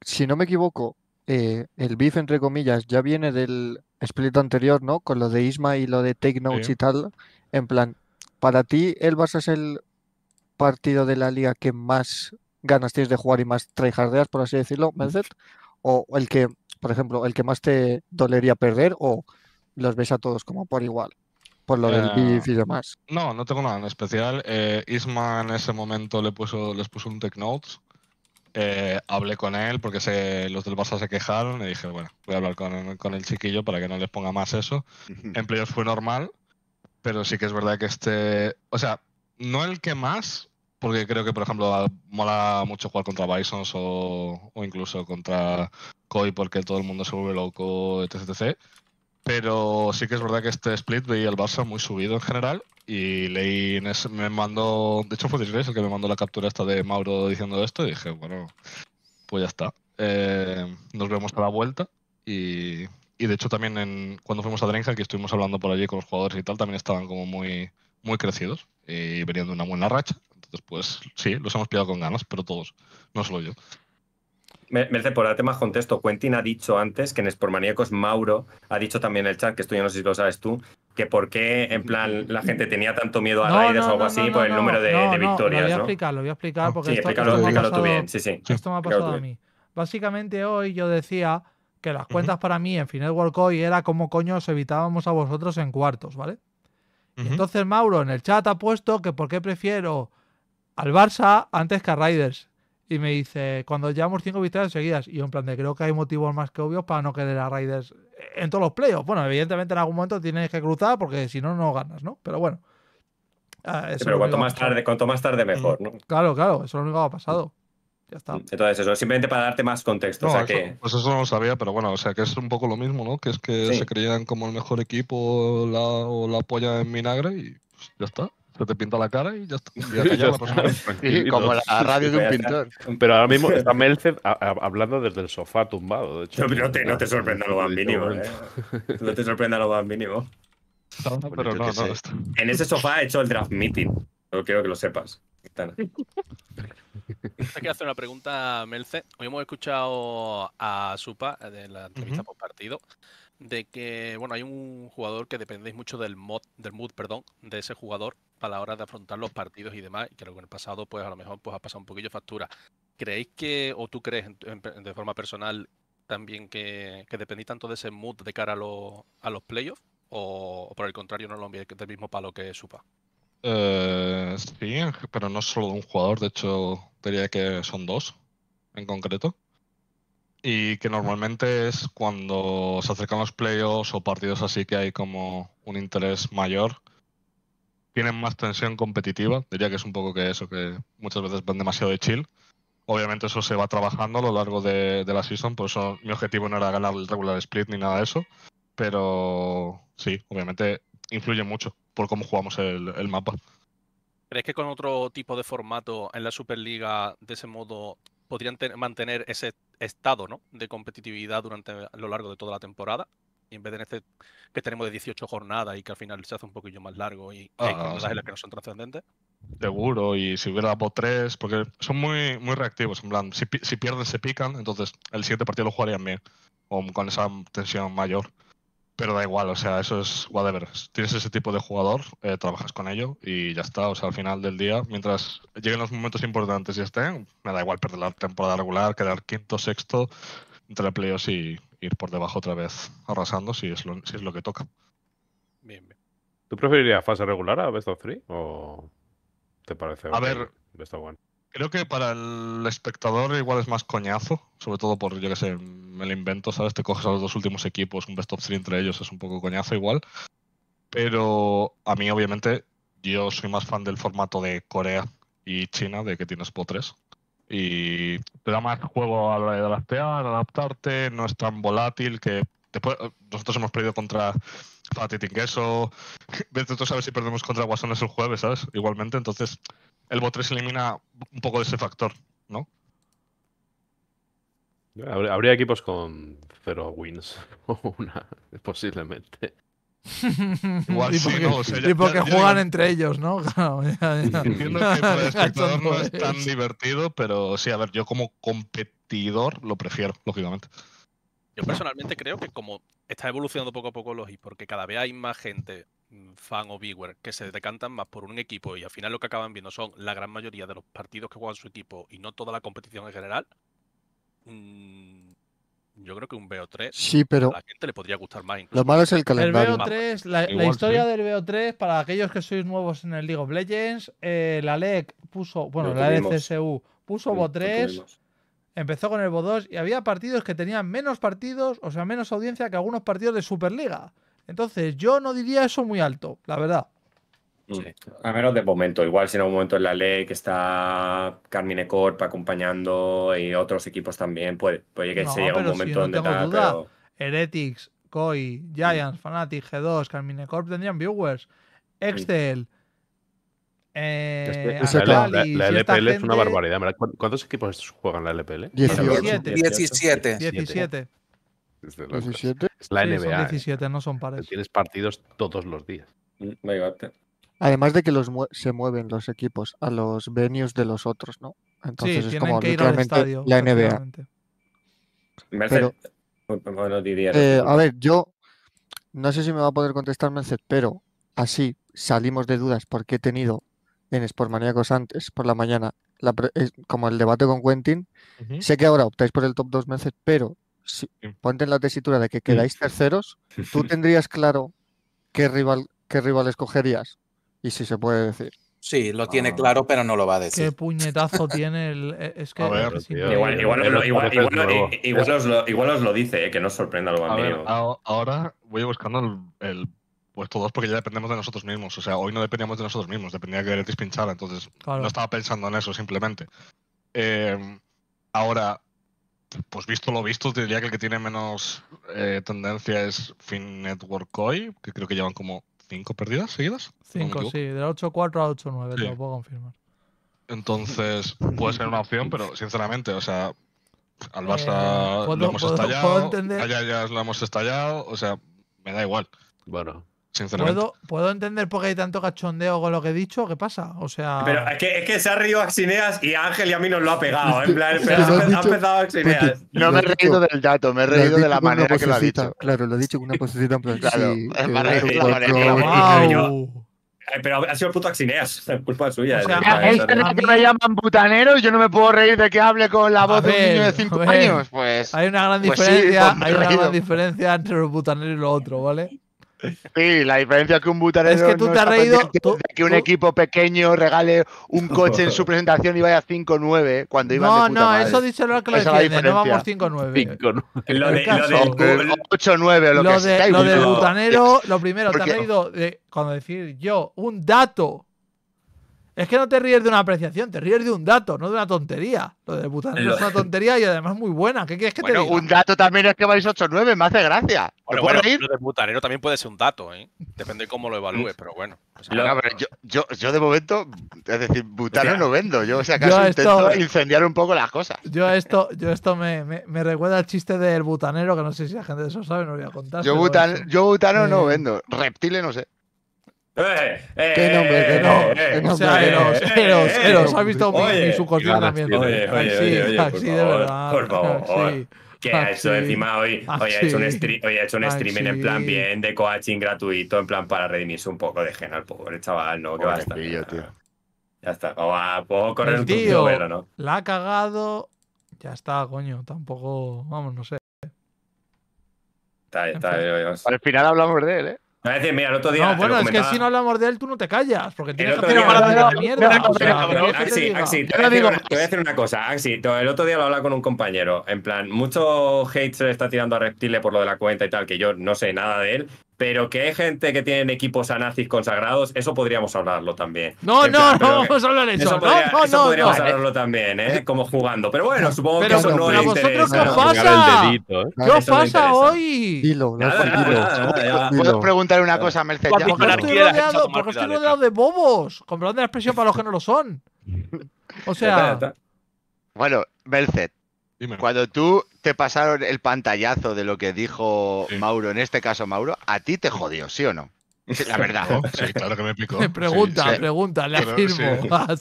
si no me equivoco, eh, el beef, entre comillas, ya viene del split anterior, ¿no? Con lo de Isma y lo de Take Notes y tal. En plan, para ti, el Barça es el partido de la liga que más ganas tienes de jugar y más tryhardeas, por así decirlo, Melzer? o el que por ejemplo, el que más te dolería perder o los ves a todos como por igual? Por lo del eh, beef y demás. No, no tengo nada en especial. Isma eh, en ese momento le puso, les puso un Tech Notes. Eh, hablé con él porque se, los del Barça se quejaron y dije, bueno, voy a hablar con, el chiquillo para que no les ponga más eso. en playoffs fue normal, pero sí que es verdad que este... O sea, no el que más, porque creo que, por ejemplo, mola mucho jugar contra Bisons o incluso contra loco porque todo el mundo se vuelve loco, etc, etc. Pero sí que es verdad que este split veía el Barça muy subido en general y leí me mandó, de hecho fue Disgrace el que me mandó la captura esta de Mauro diciendo esto y dije, bueno, pues ya está. Eh, nos vemos a la vuelta y, y de hecho también cuando fuimos a Drenja, que estuvimos hablando por allí con los jugadores y tal, también estaban como muy, muy crecidos y venían de una buena racha. Entonces, pues sí, los hemos pillado con ganas, pero todos, no solo yo merece por darte más contexto, Quentin ha dicho antes que en Sportmaníacos Mauro ha dicho también en el chat, que esto yo no sé si lo sabes tú, que por qué en plan la gente tenía tanto miedo a Raiders o algo así por el número de, victorias. Lo voy a explicar, lo voy a explicar porque sí, tú bien. Esto me ha pasado a mí. Básicamente hoy yo decía que las cuentas para mí en Final World hoy era como coño os evitábamos a vosotros en cuartos, ¿vale? entonces Mauro en el chat ha puesto que por qué prefiero al Barça antes que a Raiders y me dice, cuando llevamos cinco victorias seguidas, y en plan de creo que hay motivos más que obvios para no querer a Raiders en todos los playoffs. Bueno, evidentemente en algún momento tienes que cruzar porque si no, no ganas, ¿no? Pero bueno. Ah, pero cuanto más, tarde, cuanto más tarde, mejor, ¿no? Eh, claro, claro, eso es lo único que ha pasado. Ya está. Entonces, eso, simplemente para darte más contexto. Pues eso no lo sabía, pero bueno, o sea que es un poco lo mismo, ¿no? Que es que se creían como el mejor equipo o la polla en vinagre y pues, ya está se te pinta la cara y ya está. Ya la persona. como la radio de un pintor. Pero ahora mismo está Melce hablando desde el sofá tumbado. No, te, no te sorprenda lo más mínimo. ¿eh? No te sorprenda lo más mínimo. no, En ese sofá he hecho el draft meeting. No quiero que lo sepas. Tengo que hacer una pregunta, Melce. Hoy hemos escuchado a Supa de la entrevista por partido de que, bueno, hay un jugador que dependéis mucho del mod, del mood, perdón, de ese jugador a la hora de afrontar los partidos y demás, y creo que en el pasado, pues a lo mejor pues, ha pasado un poquillo factura. ¿Creéis que, o tú crees de forma personal también que, que dependéis tanto de ese mood de cara a, los a los playoffs? O, por el contrario no lo enviéis del mismo palo que Supa? Eh, sí, pero no solo de un jugador, de hecho diría que son dos en concreto y que normalmente es cuando se acercan los playoffs o partidos así que hay como un interés mayor. Tienen más tensión competitiva, diría que es un poco que eso, que muchas veces van demasiado de chill. Obviamente eso se va trabajando a lo largo de, la season, por eso mi objetivo no era ganar el regular split ni nada de eso, pero sí, obviamente influye mucho por cómo jugamos el, el mapa. ¿Crees que con otro tipo de formato en la Superliga de ese modo podrían mantener ese estado ¿no? de competitividad durante lo largo de toda la temporada. Y en vez de en este que tenemos de 18 jornadas y que al final se hace un poquillo más largo y ah, hay las que no son trascendentes. Seguro, y si hubiera por 3, porque son muy, muy reactivos. En plan, si, si pierden, se pican, entonces el siguiente partido lo jugarían bien, o con esa tensión mayor. Pero da igual, o sea, eso es whatever. Tienes ese tipo de jugador, eh, trabajas con ello y ya está. O sea, al final del día, mientras lleguen los momentos importantes y estén, me da igual perder la temporada regular, quedar quinto, sexto, entre playos y ir por debajo otra vez, arrasando si es lo, si es lo que toca. Bien, bien. ¿Tú preferirías fase regular a Best of Three o te parece? A ver, Best of One? Creo que para el espectador igual es más coñazo, sobre todo por, yo que sé, me lo invento, ¿sabes? Te coges a los dos últimos equipos, un best of three entre ellos es un poco coñazo igual. Pero a mí, obviamente, yo soy más fan del formato de Corea y China, de que tienes potres. Y te da más juego a la de adaptarte, no es tan volátil que Después, nosotros hemos perdido contra Fatty Tingueso. Vete tú sabes si perdemos contra Guasones el jueves, ¿sabes? Igualmente, entonces el botres 3 elimina un poco de ese factor, ¿no? Habría equipos con cero wins una, posiblemente. Igual ¿no? juegan entre ellos, ¿no? que el espectador no es tan divertido, pero sí, a ver, yo como competidor lo prefiero, lógicamente. Yo personalmente creo que como está evolucionando poco a poco los y porque cada vez hay más gente Mm, fan o viewer que se decantan más por un equipo y al final lo que acaban viendo son la gran mayoría de los partidos que juegan su equipo y no toda la competición en general, mm, yo creo que un BO3 sí, pero a la gente le podría gustar más. Lo malo ¿eh? es el calendario. El bo la, historia del BO3, para aquellos que sois nuevos en el League of Legends, eh, la LEC puso, bueno, la LCSU puso BO3, empezó con el BO2 y había partidos que tenían menos partidos, o sea, menos audiencia que algunos partidos de Superliga. Entonces, yo no diría eso muy alto, la verdad. Mm. A menos de momento, igual si en algún momento en la ley que está Carmine Corp acompañando y otros equipos también, puede, puede que se llegue un momento si no tengo tal, duda. Heretics, Koi, Giants, Fnatic, G2, Carmine Corp tendrían viewers, Excel. Eh, la, LPL es una barbaridad. ¿Cuántos equipos juegan la LPL? 17. 17. 17. 17. Es la NBA. Son 17, ¿eh? no son pares. Tienes partidos todos los días. Mm, Además de que los se mueven los equipos a los venues de los otros, ¿no? Entonces es como literalmente estadio, la NBA. Eh, a ver, yo no sé si me va a poder contestar Merced, pero así salimos de dudas porque he tenido en sportmaniacos antes, por la mañana, eh, como el debate con Quentin. Sé que ahora optáis por el top 2 Mercedes, pero si, ponte en la tesitura de que quedáis terceros, tú tendrías claro qué rival, qué rival escogerías y si se puede decir. Sí, lo tiene ah. claro, pero no lo va a decir. Qué puñetazo tiene el. Es igual, os lo, dice, eh, que no sorprenda lo amigo. ahora voy buscando el, el puesto 2 porque ya dependemos de nosotros mismos. O sea, hoy no dependíamos de nosotros mismos, dependía de que Eretis pinchara. Entonces, no estaba pensando en eso simplemente. Eh, ahora, pues visto lo visto, te diría que el que tiene menos eh, tendencia es FinNetwork que creo que llevan como cinco pérdidas seguidas. Cinco, sí, de 8.4 a 8.9, te lo puedo confirmar. Entonces, puede ser una opción, pero sinceramente, o sea, al Barça eh, lo hemos estallado, a Yaya lo hemos estallado, o sea, me da igual. Bueno, ¿Puedo, ¿Puedo, entender por qué hay tanto cachondeo con lo que he dicho? ¿Qué pasa? O sea. Pero es que, es que se ha reído Axineas y Ángel y a mí nos lo ha pegado. En plan, pero ha empezado Axineas. No me he reído del dato, me he reído de la manera que lo ha dicho. Claro, lo he dicho con una posición en plan. Claro, eh, eh, Pero ha sido el puto Axineas, es culpa suya. O eh, sea, es que me, llaman putanero y yo no me puedo reír de que hable con la voz de un niño de 5 años. Pues, hay una gran pues diferencia, pues hay una gran diferencia entre los putaneros y lo otro, ¿vale? Sí, la diferencia que un butanero. Es que tú no te has reído. Tú, que un equipo pequeño regale un coche en su presentación y vaya 5-9 cuando iban no, de puta No, eso dice lo que lo entiende, no vamos 5-9. Lo de, 8-9 lo, que de, sea, Lo del butanero, lo primero, te has reído de, cuando decir yo un dato es que no te ríes de una apreciación, te ríes de un dato, no de una tontería. Lo del Butanero es una tontería y además muy buena. ¿Qué quieres que te diga? Un dato también es que vais 8-9, me hace gracia. Pero lo del Butanero también puede ser un dato, ¿eh? Depende de cómo lo evalúes, pero bueno. Pues yo, de momento, es decir, Butanero no vendo. Yo, o intento incendiar un poco las cosas. Yo esto, yo esto me, recuerda al chiste del Butanero, que no sé si la gente de eso sabe, no lo voy a contar. Yo, butan, Butanero no eh, vendo. Reptiles no sé. Eh, eh, ¿Qué eh, nombre? ¿Qué eh, nombre? Eh, ¿Qué eh, nombre? Eros, visto oye, mi, su cocción también? Oye, oye, oye, ah, oye, ah, por, favor, por ah, Que ha hecho encima hoy, hoy ha hecho un, hoy ha hecho un streaming en plan bien de coaching gratuito, en plan para redimirse un poco de gen al pobre chaval, ¿no? Que va a estar. Ya está, va, puedo correr un tío, ¿no? La ha cagado. Ya está, coño, tampoco. Vamos, no sé. Está, está, Al final hablamos de él, ¿eh? A veces, mira, el otro día. No, bueno, es que si no hablamos de él, tú no te callas. Porque tienes que hacer parada de mierda. Axi, te voy a decir una cosa. Axi, ah, el otro día lo hablaba con un compañero. En plan, mucho hate se le está tirando a Reptile por lo de la cuenta y tal, que yo no sé nada de él. Pero que hay gente que tiene equipos anazis consagrados, eso podríamos hablarlo también. No, no, no vamos a hablar eso. eso, eso podríamos hablarlo también, ¿eh? Como jugando. Pero bueno, supongo que eso no pero vosotros ¿Qué pasa? ¿Qué os pasa hoy? Puedo preguntar una cosa, Mercedes. Porque estoy rodeado de bobos. comprando la expresión para los que no lo son. O sea. Bueno, Mercedes. Cuando tú te pasaron el pantallazo de lo que dijo Mauro, en este caso Mauro, a ti te jodió, ¿sí o no? La verdad. Sí, claro que me picó. Pregunta, pregunta, le afirmo. Ah,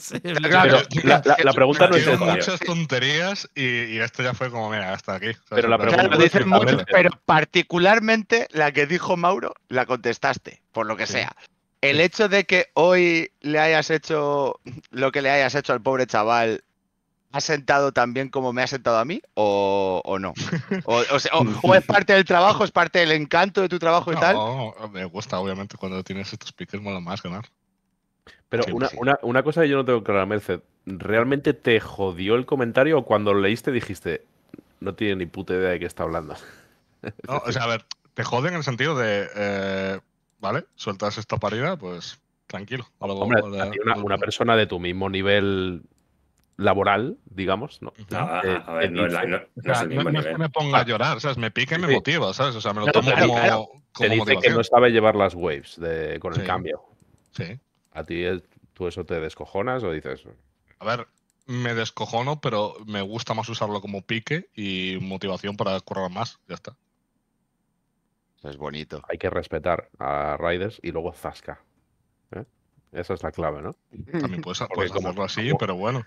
la, pregunta no es muchas tonterías y, esto ya fue como, mira, hasta aquí. Pero la pregunta. pero particularmente la que dijo Mauro, la contestaste, por lo que sea. El hecho de que hoy le hayas hecho lo que le hayas hecho al pobre chaval ha sentado tan bien como me ha sentado a mí o, no? O, es parte del trabajo, es parte del encanto de tu trabajo y tal? No, me gusta, obviamente, cuando tienes estos piques mola más ganar. Pero una, cosa que yo no tengo claro, Merced, ¿realmente te jodió el comentario o cuando lo leíste dijiste, no tiene ni puta idea de qué está hablando? No, o sea, a ver, te jode en el sentido de, eh, vale, sueltas esta parida, pues tranquilo. A Hombre, eh, una persona de tu mismo nivel laboral, digamos, ¿no? es que me ponga a llorar, ¿sabes? Me pique y me motiva, ¿sabes? O sea, me lo tomo como, dice que no sabe llevar las waves de, con el cambio. Sí. ¿A ti eh, tú eso te descojonas o dices...? A ver, me descojono, pero me gusta más usarlo como pique y motivación para correr más, ya está. Es bonito. Hay que respetar a Raiders y luego Zasca. ¿eh? Esa es la clave, ¿no? También puedes, hacerlo así, pero bueno.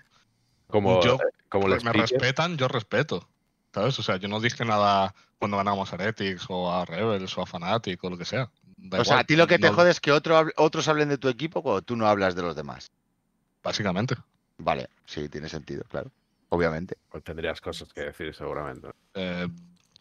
Como, yo, como me respetan, yo respeto. ¿Sabes? O sea, yo no dije nada cuando ganamos a Heretics o a Rebels o a Fanatic o lo que sea. o sea, a ti lo que te jode es que otros hablen de tu equipo cuando tú no hablas de los demás. Básicamente. Vale, sí, tiene sentido, claro. Obviamente. Pues tendrías cosas que decir seguramente. Eh,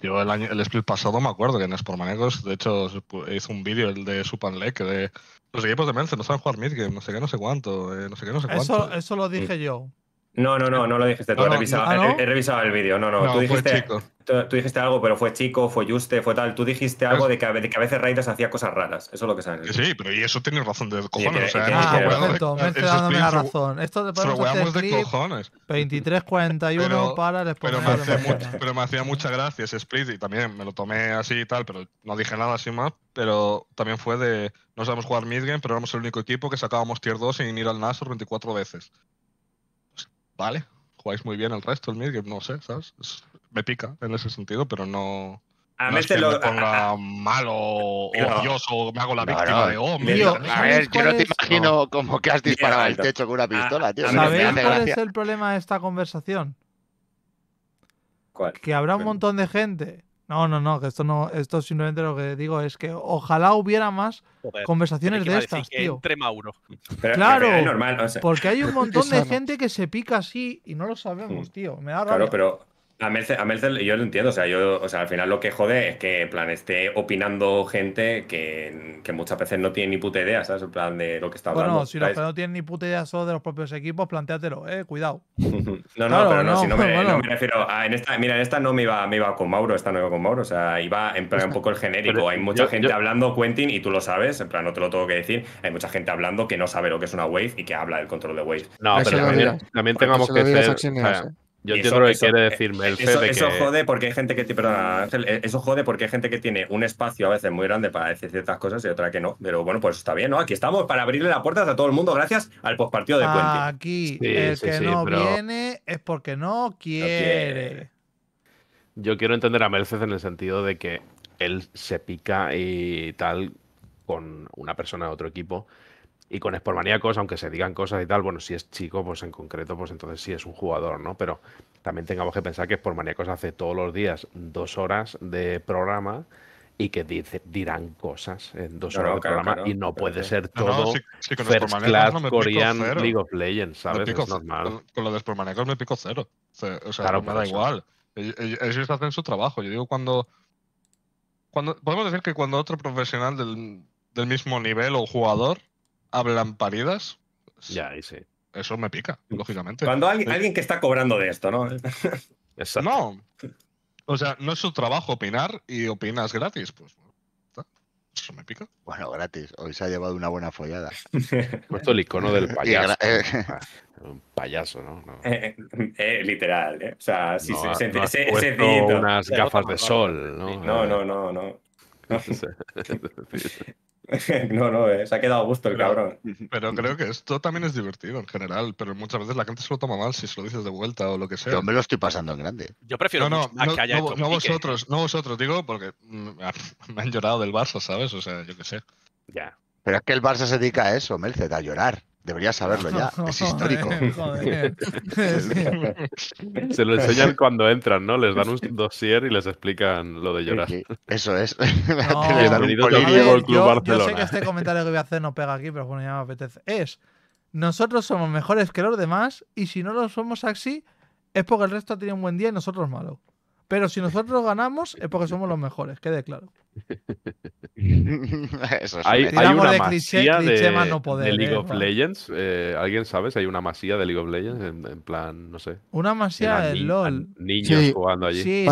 yo el, año, el split pasado me acuerdo que en Sportmanegos, de hecho, hizo un vídeo el de super de los equipos de Mence, no saben jugar midgame, no sé qué, no sé cuánto, eh, no sé qué, no sé cuánto. Eso, eso lo dije yo. No, no, no, no lo dijiste ah, ah, he, revisado, el vídeo. No, no, tú dijiste, tú, dijiste algo, pero fue chico, fue Juste, fue tal. Tú dijiste pues algo de que, a veces Raiders hacía cosas raras. Eso es lo que sabes. Sí, pero y eso tienes razón de cojones. o me estoy dándome la razón. Esto de de cojones. 23, 41 pero, para después pero me, hacía mucho, pero me hacía mucha gracia ese split y también me lo tomé así y tal, pero no dije nada así más. Pero también fue de no sabemos jugar midgame, pero éramos el único equipo que sacábamos tier 2 sin ir al Nasor 24 veces vale, jugáis muy bien el resto, el Midgame, no sé, ¿sabes? me pica en ese sentido, pero no. no este lo... ponga malo o odioso, me hago la víctima de oh, A ver, yo no te imagino como que has disparado al techo con una pistola, tío. ¿Sabéis cuál es el problema de esta conversación? ¿Cuál? Que habrá un montón de gente no, no, no, que esto no, esto simplemente lo que digo es que ojalá hubiera más conversaciones de estas, tío. Entre Mauro. claro, porque hay un montón de gente que se pica así y no lo sabemos, hmm. tío. Me da Claro, pero a Melzer yo lo entiendo, o sea, yo, al final lo que jode es que, en plan, esté opinando gente que, muchas veces no tiene ni puta idea, ¿sabes? En plan, de lo que está hablando. Bueno, si que no tiene ni puta idea solo de los propios equipos, plantéatelo, eh, cuidado. no, no, pero no, si no me, refiero a, esta, mira, en esta no me iba, me iba con Mauro, esta no iba con Mauro, o sea, iba en plan un poco el genérico. hay mucha gente hablando, Quentin, y tú lo sabes, en plan, no te lo tengo que decir, hay mucha gente hablando que no sabe lo que es una wave y que habla del control de wave. No, pero también, también, tengamos que ser ¿eh? Yo entiendo que quiere eh, decirme eso, jode porque hay gente que eh, porque hay gente que tiene un espacio a veces muy grande para decir ciertas cosas y otra que no. Pero bueno, pues está bien, ¿no? Aquí estamos para abrirle la puerta a todo el mundo gracias al postpartido de Puente. Aquí el que no viene es porque no quiere. Yo quiero entender a Mercedes en el sentido de que él se pica y tal con una persona de otro equipo y con Sportmaníacos, aunque se digan cosas y tal, bueno, si es chico, pues en concreto, pues entonces sí es un jugador, ¿no? Pero también tengamos que pensar que Sportmaníacos hace todos los días dos horas de programa y que dice, dirán cosas en dos horas de programa y no puede ser todo Korean League of Legends, ¿sabes? es normal. Con, lo de me pico cero. O sea, me da igual. Ellos hacen su trabajo. Yo digo cuando, cuando... Podemos decir que cuando otro profesional del, del mismo nivel o jugador hablan paridas. Ya, ahí sí. Eso me pica, lógicamente. Cuando alguien alguien que está cobrando de esto, ¿no? No. O sea, no es su trabajo opinar y opinas gratis, pues. Eso me pica. Bueno, gratis. Hoy se ha llevado una buena follada. Puesto pues el icono del payaso. Eh. Ah, un payaso, ¿no? Eh, eh, literal, O sea, si se, entiende unas gafas de sol, ¿no? No, no, no, no. no, no, eh, se ha quedado a gusto el pero, cabrón. Pero creo que esto también es divertido en general, pero muchas veces la gente se lo toma mal si se lo dices de vuelta o lo que sea. Yo me lo estoy pasando en grande. Yo prefiero no, no, vosotros, no vosotros, digo, porque mm, me han llorado del Barça, ¿sabes? O sea, yo qué sé. Ya. Pero es que el Barça se dedica a eso, Merced, a llorar. Deberías saberlo ya, es histórico. Se lo enseñan cuando entran, ¿no? Les dan un dossier y les explican lo de llorar. Eso es. No, bienvenido al Club Barcelona. Yo sé que este comentario que voy a hacer no pega aquí, pero bueno, ya me apetece. Es, nosotros somos mejores que los demás y si no lo somos así, es porque el resto tiene un buen día y nosotros malo. Pero si nosotros ganamos es porque somos los mejores, quede claro. Eso hay, una de masía cliché, de, no poder, de, ¿eh? League of Legends. Eh, ¿Alguien sabe si hay una masía de League of Legends en, plan, no sé? Una masía de LOL. Niños jugando allí. Sí,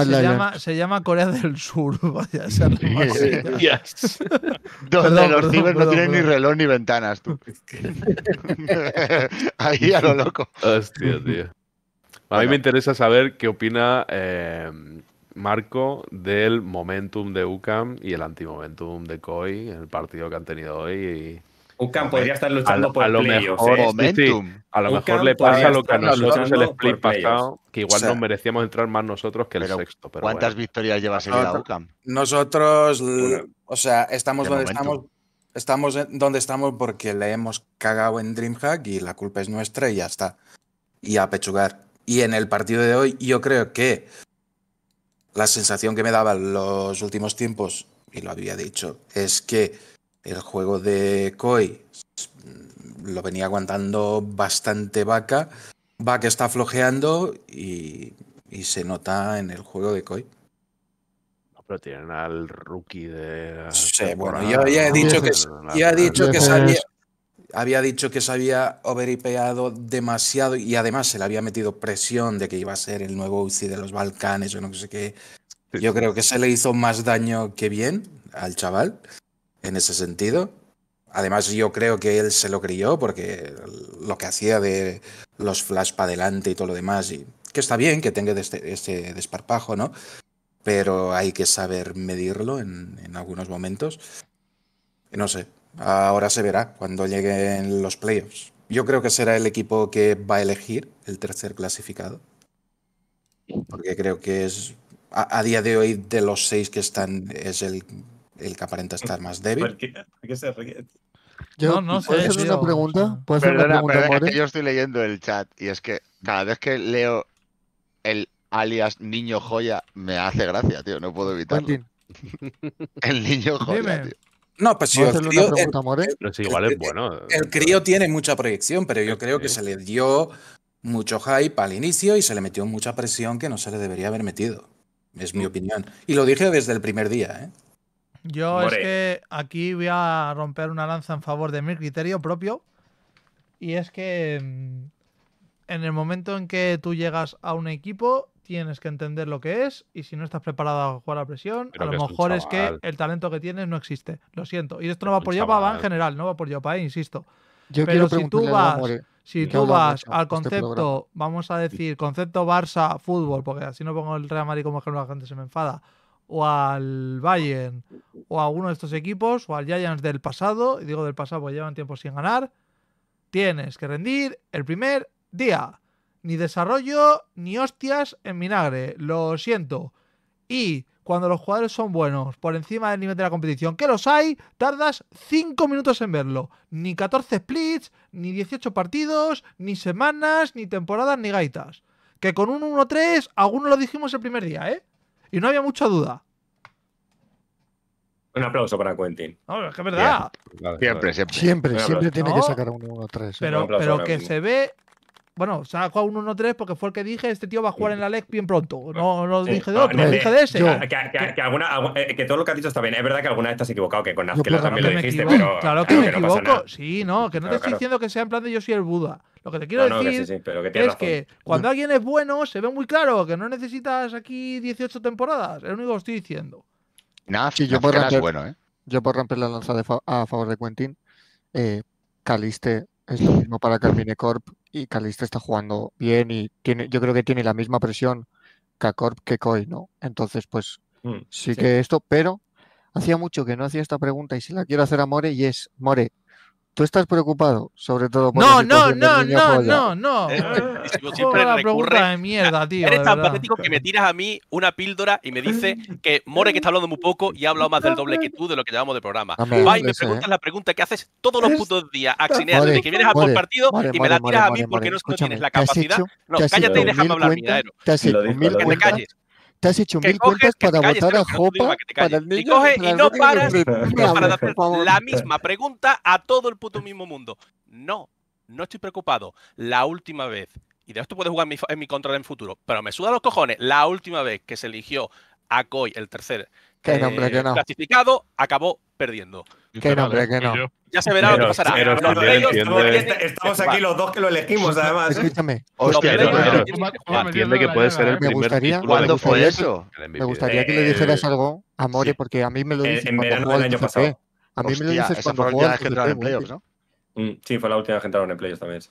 se llama, Corea del Sur. Vaya, esa es la Donde los cibers no tienen ni reloj ni ventanas, tú. Ahí a lo loco. Hostia, tío. A mí me interesa saber qué opina eh, Marco del momentum de UCAM y el antimomentum de COI en el partido que han tenido hoy. UCAM podría estar luchando por el lo ¿eh? a lo mejor le pasa lo que a nosotros el split pasado, que igual nos merecíamos entrar más nosotros que el sexto. ¿Cuántas victorias lleva seguida UCAM? Nosotros, o sea, estamos donde estamos estamos donde estamos porque le hemos cagado en DreamHack y la culpa es nuestra y ya está. Y a pechugar. Y en el partido de hoy yo creo que la sensación que me daba los últimos tiempos, y lo había dicho, es que el juego de Koi mm, lo venía aguantando bastante vaca. que está flojeando y, se nota en el juego de Koi. pero tienen al rookie de. Sí, bueno, yo ya he dicho que, ya dicho que había dicho que se había overipeado demasiado y además se le había metido presión de que iba a ser el nuevo UCI de los Balcanes o no sé qué. Yo creo que se le hizo más daño que bien al chaval en ese sentido. Además, yo creo que él se lo crió porque lo que hacía de los flash para adelante y todo lo demás, y que está bien que tenga este, este, desparpajo, ¿no? Pero hay que saber medirlo en, en algunos momentos. No sé, Ahora se verá cuando lleguen los playoffs. Yo creo que será el equipo que va a elegir el tercer clasificado. Porque creo que es, a, día de hoy, de los seis que están, es el, que aparenta estar más débil. Yo, no, sé, una pregunta? Puede una pregunta, yo estoy leyendo el chat y es que cada vez que leo el alias niño joya me hace gracia, tío. No puedo evitarlo. el niño joya, tío. No, pues bueno. El crío tiene mucha proyección, pero yo creo que se le dio mucho hype al inicio y se le metió mucha presión que no se le debería haber metido. Es mi mm. opinión. Y lo dije desde el primer día, ¿eh? Yo es que aquí voy a romper una lanza en favor de mi criterio propio. Y es que mm, en el momento en que tú llegas a un equipo, tienes que entender lo que es y si no estás preparado a jugar a presión, a lo mejor es, que el talento que tienes no existe. Lo siento. Y esto no va por Yopa, va en general, no va por Yopa, eh, insisto. Pero si tú vas, si tú vas este al este concepto, vamos a decir, concepto Barça fútbol, porque así no pongo el Real Madrid como ejemplo, la gente se me enfada, o al Bayern, o a alguno de estos equipos, o al Giants del pasado, y digo del pasado porque llevan tiempo sin ganar, tienes que rendir el primer día ni desarrollo, ni hostias en vinagre. Lo siento. Y cuando los jugadores son buenos, por encima del nivel de la competición, que los hay, tardas 5 minutos en verlo. Ni 14 splits, ni 18 partidos, ni semanas, ni temporadas, ni gaitas. Que con un 1-3, algunos lo dijimos el primer día, ¿eh? Y no había mucha duda. Un aplauso para Quentin. es que es verdad. siempre, siempre, siempre. Siempre, tiene que sacar un 1-3. ¿eh? Pero, pero que se ve bueno, ha a 1-1-3 porque fue el que dije, este tío va a jugar en la LEC bien pronto. No, no dije de otro, lo dije de ese. Eh, que, todo lo que has dicho está bien. Es verdad que alguna vez te has equivocado, que con Nazke claro también lo dijiste, pero... Claro que me equivoco. sí, no, que no te estoy diciendo que sea en plan de yo soy el Buda. Lo que te quiero decir es que cuando alguien es bueno, se ve muy claro que no necesitas aquí 18 temporadas. Es lo único que estoy diciendo. Nada, yo puedo romper, ¿eh? por romper la lanza a favor de Quentin, eh, Caliste es lo mismo para Carmine Corp y Calista está jugando bien y tiene, yo creo que tiene la misma presión que Corp que Coy, ¿no? Entonces, pues mm, sí, sí, que esto, pero hacía mucho que no hacía esta pregunta y si la quiero hacer a More y es, More, tú estás preocupado, sobre todo por No, no, no, no, no, no, siempre recurre. de mierda, tío. Eres tan patético que me tiras a mí una píldora y me dices que More que está hablando muy poco y ha hablado más del doble que tú de lo que llevamos de programa. Va y me ¿eh? preguntas la pregunta que haces todos los putos días, Axinea, desde que vienes a por partido y me la tiras a mí porque no, tienes la capacidad. No, cállate y déjame hablar, miradero. Te has hecho, que te calles te has hecho mil cuentas para votar a Jopa para el niño. Y, coge y no paras para la misma pregunta a todo el puto mismo mundo. No, no estoy preocupado. La última vez, y de esto puedes jugar en mi, contra en el futuro, pero me suda los cojones. La última vez que se eligió a Coy, el tercer eh, clasificado, acabó perdiendo. Que nombre, que no ya se verá lo que pasará. estamos aquí los dos que lo elegimos, además. ¿eh? Escúchame. entiende que puede ser el primer gustaría, ¿Cuándo fue eso? Me gustaría que le dijeras eh, algo a More, porque a mí me lo dices cuando verano del año pasado. A mí me lo dices cuando fue la gente en playoffs, ¿no? Mm, sí, fue la última que entraron en playoffs también.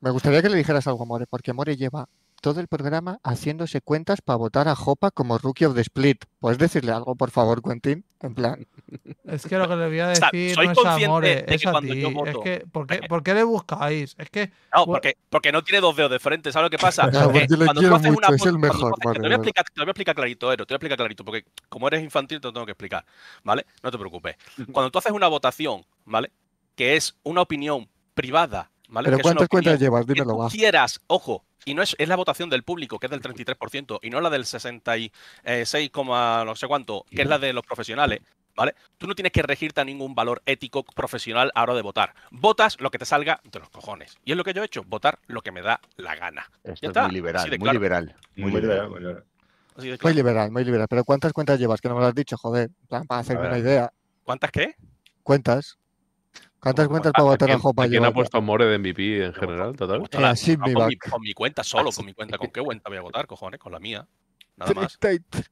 Me gustaría que le dijeras algo a More, porque More lleva todo el programa haciéndose cuentas para votar a Jopa como Rookie of the Split. ¿Puedes decirle algo, por favor, Quentin? En plan. Es que lo que le voy a decir soy no consciente eh, es de que es a cuando que, ¿por qué, ¿por qué, le buscáis? Es que. No, porque, porque no tiene dos dedos de frente, ¿sabes lo que pasa? cuando tú haces una, es te, lo voy a explicar, clarito, Ero, eh, te lo voy a explicar clarito, porque como eres infantil te lo tengo que explicar, ¿vale? No te preocupes. Cuando tú haces una votación, ¿vale? Que es una opinión privada ¿Pero cuántas cuentas llevas? Dímelo, Si quieras, ojo, y no es, la votación del público, que es del 33%, y no la del 66, eh, no sé cuánto, que es la de los profesionales, ¿vale? Tú no tienes que regirte a ningún valor ético profesional a hora de votar. Votas lo que te salga de los cojones. Y es lo que yo he hecho, votar lo que me da la gana. Esto es muy liberal, muy liberal, muy, liberal. Muy liberal, muy liberal, muy liberal. Pero ¿cuántas cuentas llevas? Que no me lo has dicho, joder, para hacerme una idea. ¿Cuántas qué? Cuentas. ¿Cuántas cuentas para votar a Jopa? ¿Quién ha puesto a More de MVP en general, total? Eh, con, mi, cuenta solo, con mi cuenta. ¿Con qué cuenta voy a votar, cojones? Con la mía. Nada más. 23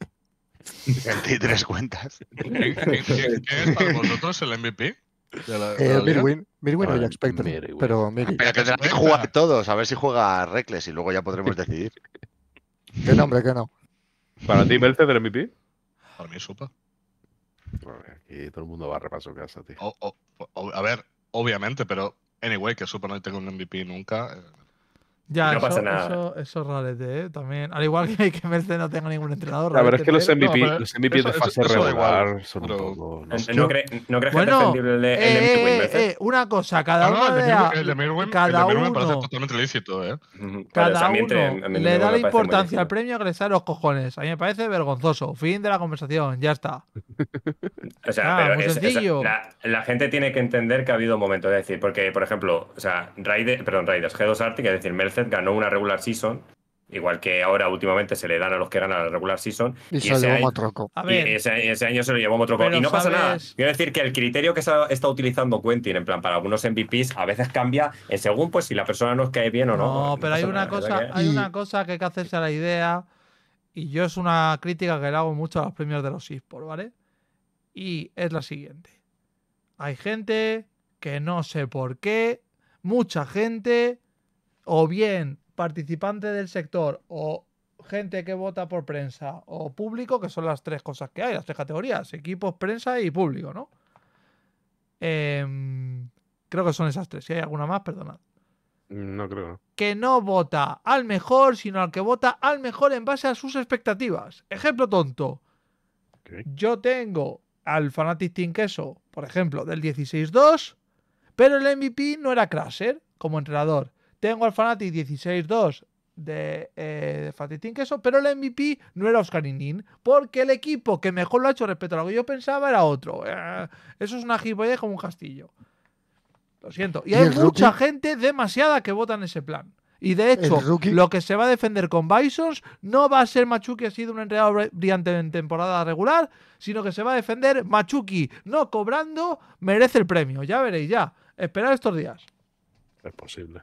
cuentas. ¿Qué es para vosotros el MVP? Mirwin, Mirwin o Jack espero. pero ah, Pero que tendrán que jugar todos, a ver si juega Reckless y luego ya podremos decidir. ¿Qué nombre, qué no? ¿Para ti, Mercedes, del MVP? Para mí, Sopa. Aquí todo el mundo va repaso su casa, tío. O, a ver, obviamente, pero anyway, que Super no tenga un MVP nunca. Eh, ya, eso, Eso, es rarete, ¿eh? También. Al igual que, que Mercedes no tenga ningún entrenador. La verdad es que los MVP, los de fase regular son un poco. ¿No, no, no crees que es defendible el, el eh, eh, eh, una cosa, ah, cada uno. cada parece totalmente Cada uno le da la importancia al premio a le los cojones. A mí me parece vergonzoso. Fin de la conversación, ya está. o sea, pero es, sencillo. La, gente tiene que entender que ha habido momento de decir, porque, por ejemplo, o sea, Raider, perdón, Raiders, G2 Arctic, es decir, Mercedes ganó una regular season, igual que ahora últimamente se le dan a los que ganan la regular season. Y, ese, año, a ese, año, se lo llevó copo Y no pasa nada. Quiero decir que el criterio que está utilizando Quentin, en plan, para algunos MVPs, a veces cambia en según pues si la persona nos cae bien o no. No, pero hay, una cosa, que... hay una cosa que hay que hacerse a la idea. Y yo es una crítica que le hago mucho a los premios de los eSports, ¿vale? Y es la siguiente. Hay gente que no sé por qué, mucha gente o bien participante del sector o gente que vota por prensa o público, que son las tres cosas que hay, las tres categorías, equipos, prensa y público, ¿no? Em, creo que son esas tres. Si hay alguna más, perdonad. No creo. Que no vota al mejor, sino al que vota al mejor en base a sus expectativas. Ejemplo tonto. Yo tengo al Fanatic Team Queso, por ejemplo, del 16-2, pero el MVP no era Crasher como entrenador. Tengo al Fanatic 16-2 de, eh, Fatitín Queso, pero el MVP no era Oscar porque el equipo que mejor lo ha hecho respecto a lo que yo pensaba era otro. Eh, eso es una gilipollez como un castillo. Lo siento. Y, hay mucha gente demasiada que vota en ese plan. Y de hecho, lo que se va a defender con Bisons no va a ser Machuki, ha sido un entrenador brillante en temporada regular, sino que se va a defender Machuki, no cobrando, merece el premio. Ya veréis, ya. Esperad estos días. Es posible.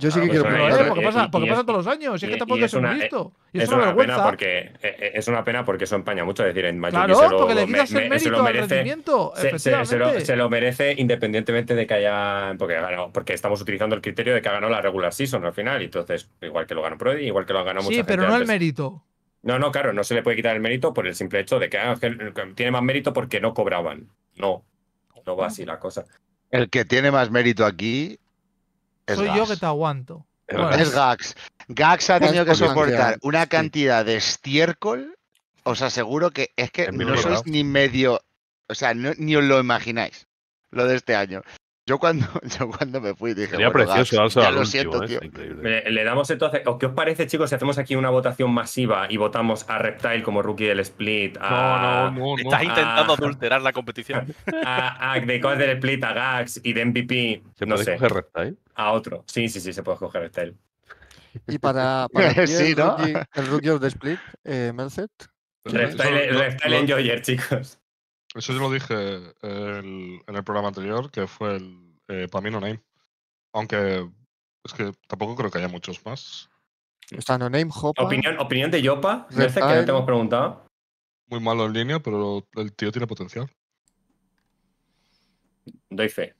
Yo sí ah, que pues quiero Porque, pasa, todos los años. es una, eh, porque, eh, eh, es una pena porque eso empaña mucho. decir, en se lo, porque le quitas el mérito Se, lo, merece independientemente de que haya. Porque, porque estamos utilizando el criterio de que ha ganado la regular season al final. Entonces, igual que lo ganó Prodi, igual que lo ha ganado Sí, pero no el mérito. No, no, claro, no se le puede quitar el mérito por el simple hecho de que ah, tiene más mérito porque no cobraban. No, no va ah. así la cosa. El que tiene más mérito aquí soy yo que te aguanto. Es Gax. Gax ha tenido que soportar una cantidad de estiércol. Os aseguro que es que no sois ni medio. O sea, ni os lo imagináis. Lo de este año. Yo cuando, yo cuando me fui dije. Sería precioso, ya lo siento, ¿eh? tío. Le, damos entonces. ¿Qué os parece, chicos, si hacemos aquí una votación masiva y votamos a Reptile como rookie del split? A, no, no, no, Estás intentando adulterar la competición. A, a del split, a Gax y de MVP. ¿Se no puede sé, coger Reptile? A otro. Sí, sí, sí, se puede coger Reptile. Y para, el, rookie, el, of the split, eh, Merced. Reptile, Reptile Enjoyer, chicos. Eso yo lo dije eh, en el programa anterior, que fue el eh, para mí No Name. Aunque es que tampoco creo que haya muchos más. No Opinión, opinión de Yopa, que te hemos preguntado. Muy malo en línea, pero el tío tiene potencial. Doy fe.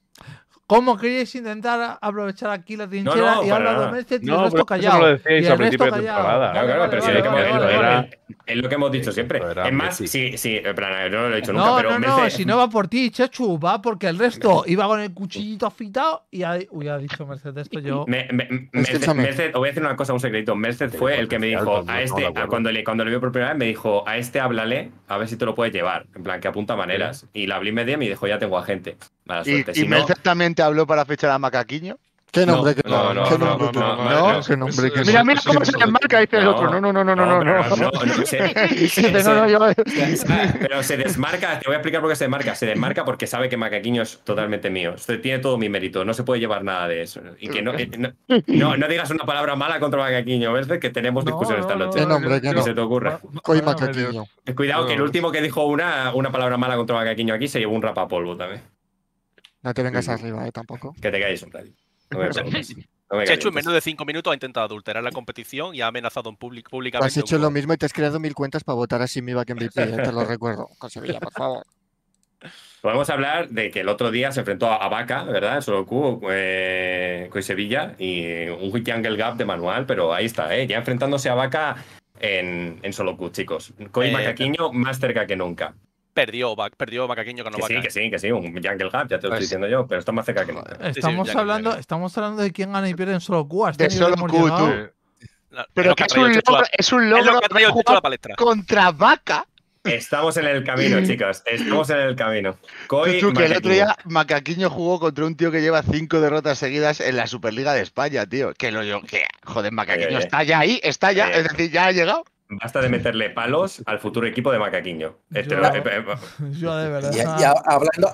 ¿Cómo queréis intentar aprovechar aquí la trinchera y hablar de Merced y no, resto callado? Lo decíais lo principio al resto Claro, claro, pero es lo que hemos dicho siempre. Es más, sí, sí, en plan, no lo he dicho nunca, no, No, no, si no va por ti, Chechu, va porque el resto iba con el cuchillito afitado y ha, uy, ha dicho Mercedes esto yo. Me, os voy a decir una cosa, un secreto. Mercedes fue el que me dijo pues, a este, cuando le cuando vio por primera vez, me dijo, a este háblale, a ver si te lo puedes llevar. En plan, que apunta maneras. Y la hablé media y me dijo, ya tengo a gente. ¿Y, habló para fichar a Macaquiño? ¿Qué nombre? ¿Qué nombre? Mira, mira cómo se desmarca, dice el otro. No, no, no, no, no, no. Pero se desmarca, te voy a explicar por qué se desmarca. Se desmarca porque sabe que Macaquiño es totalmente mío. Usted tiene todo mi mérito, no se puede llevar nada de eso. Y que no, no, digas una palabra mala contra Macaquiño, ¿ves? Que tenemos discusión esta noche. ¿Qué se te ocurre? Cuidado, que el último que dijo una, una palabra mala contra Macaquiño aquí se llevó un rapapolvo también. No te vengas arriba, ¿eh? Tampoco. Que te caigas, un plan. No me en menos de cinco minutos, ha intentado adulterar la competición y ha amenazado en público públicamente. Has hecho lo mismo y te has creado mil cuentas para votar a mi que MVP, te lo recuerdo. Con Sevilla, por favor. Podemos hablar de que el otro día se enfrentó a Vaca, ¿verdad? Solo Q eh, con Sevilla y un Wiki Angle Gap de manual, pero ahí está, ¿eh? Ya enfrentándose a Vaca en, en chicos. Coy eh, Macaquiño más cerca que nunca perdió, perdió no con que sí, que sí, que sí, un Jungle Hub, ya te lo estoy pues diciendo yo, pero está más cerca que no eh, Estamos, hablando, estamos hablando de quién gana y pierde en solo Q. De solo Q, pero es, un logro, es un logro contra Vaca. Estamos en el camino, chicos. Estamos en el camino. Koi, que el otro día Macaquiño jugó contra un tío que lleva cinco derrotas seguidas en la Superliga de España, tío. Que lo yo, joder, Macaquiño está ya ahí, está ya, eh, es decir, ya ha llegado. Basta de meterle palos al futuro equipo de Macaquiño. Y,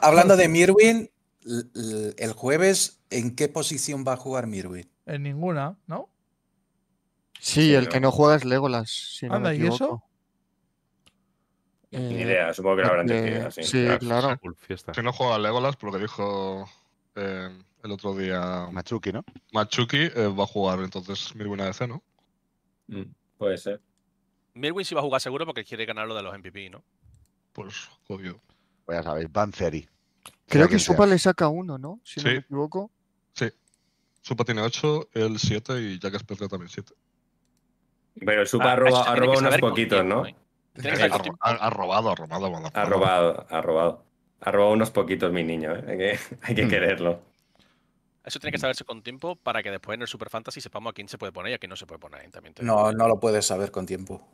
hablando, de Mirwin, el jueves, ¿en qué posición va a jugar Mirwin? En ninguna, ¿no? Sí, el que no juega es Legolas. ¿y eso? Ni idea, supongo que lo habrán eh, decidido Sí, claro. no juega Legolas, por lo que dijo eh, el otro día. Machuki, ¿no? Machuki eh, va a jugar entonces Mirwin ADC, ¿no? Mm, puede ser. Melwin sí va a jugar seguro porque quiere ganar lo de los MVP, ¿no? Pues, obvio. Pues ya sabéis, Creo que Supa le saca uno, ¿no? Si sí. no me equivoco. Sí. Supa tiene 8, él 7 y Jack perdido también 7. Pero Supa ah, ah, ha, robado unos poquitos, ¿no? Ha, robado, ha robado. ha robado, ha robado. Ha robado unos poquitos, mi niño. ¿eh? Hay, que, mm. quererlo. Eso tiene que saberse con tiempo para que después en el Super Fantasy sepamos a quién se puede poner y a quién no se puede poner. También no, no lo puedes saber con tiempo.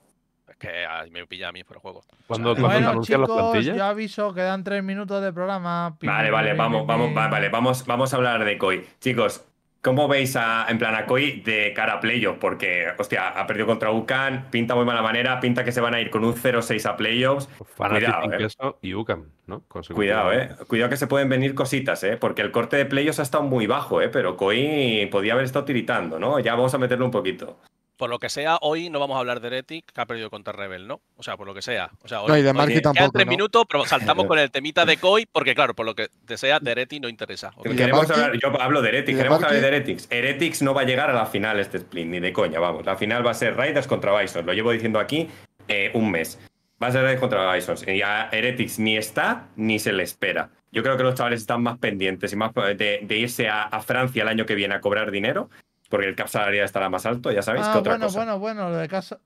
Es que me pilla a mí por el juego. Cuando bueno, anuncian Yo aviso, quedan tres minutos de programa. vale, vale, vamos, vamos, vale, vamos, vamos a hablar de Koi. Chicos, ¿Cómo veis en plan a Koi de cara a Playoffs Porque, hostia, ha perdido contra UCAN, pinta muy mala manera, pinta que se van a ir con un 0-6 a playoffs. Pues cuidado, eh. Cuidado, eh. Cuidado que se pueden venir cositas, eh. Porque el corte de playoffs ha estado muy bajo, eh, Pero Koi podía haber estado tiritando, ¿no? Ya vamos a meterle un poquito por lo que sea, hoy no vamos a hablar de Heretic, que ha perdido contra Rebel, ¿no? O sea, por lo que sea. O sea no, y de tampoco. tres minutos, pero saltamos con el temita de Koi, porque claro, por lo que sea, de no interesa. queremos hablar, yo hablo de Heretic, queremos hablar de Heretics. Heretics no va a llegar a la final este split, ni de coña, vamos. La final va a ser Raiders contra Bison, lo llevo diciendo aquí eh, un mes. Va a ser Raiders contra Bison. Y a Heretics ni está, ni se le espera. Yo creo que los chavales están más pendientes y más eh, de, irse a Francia el año que viene a cobrar dinero porque el cap salarial estará más alto, ya sabéis. Ah, otra bueno, bueno, bueno, lo de casa.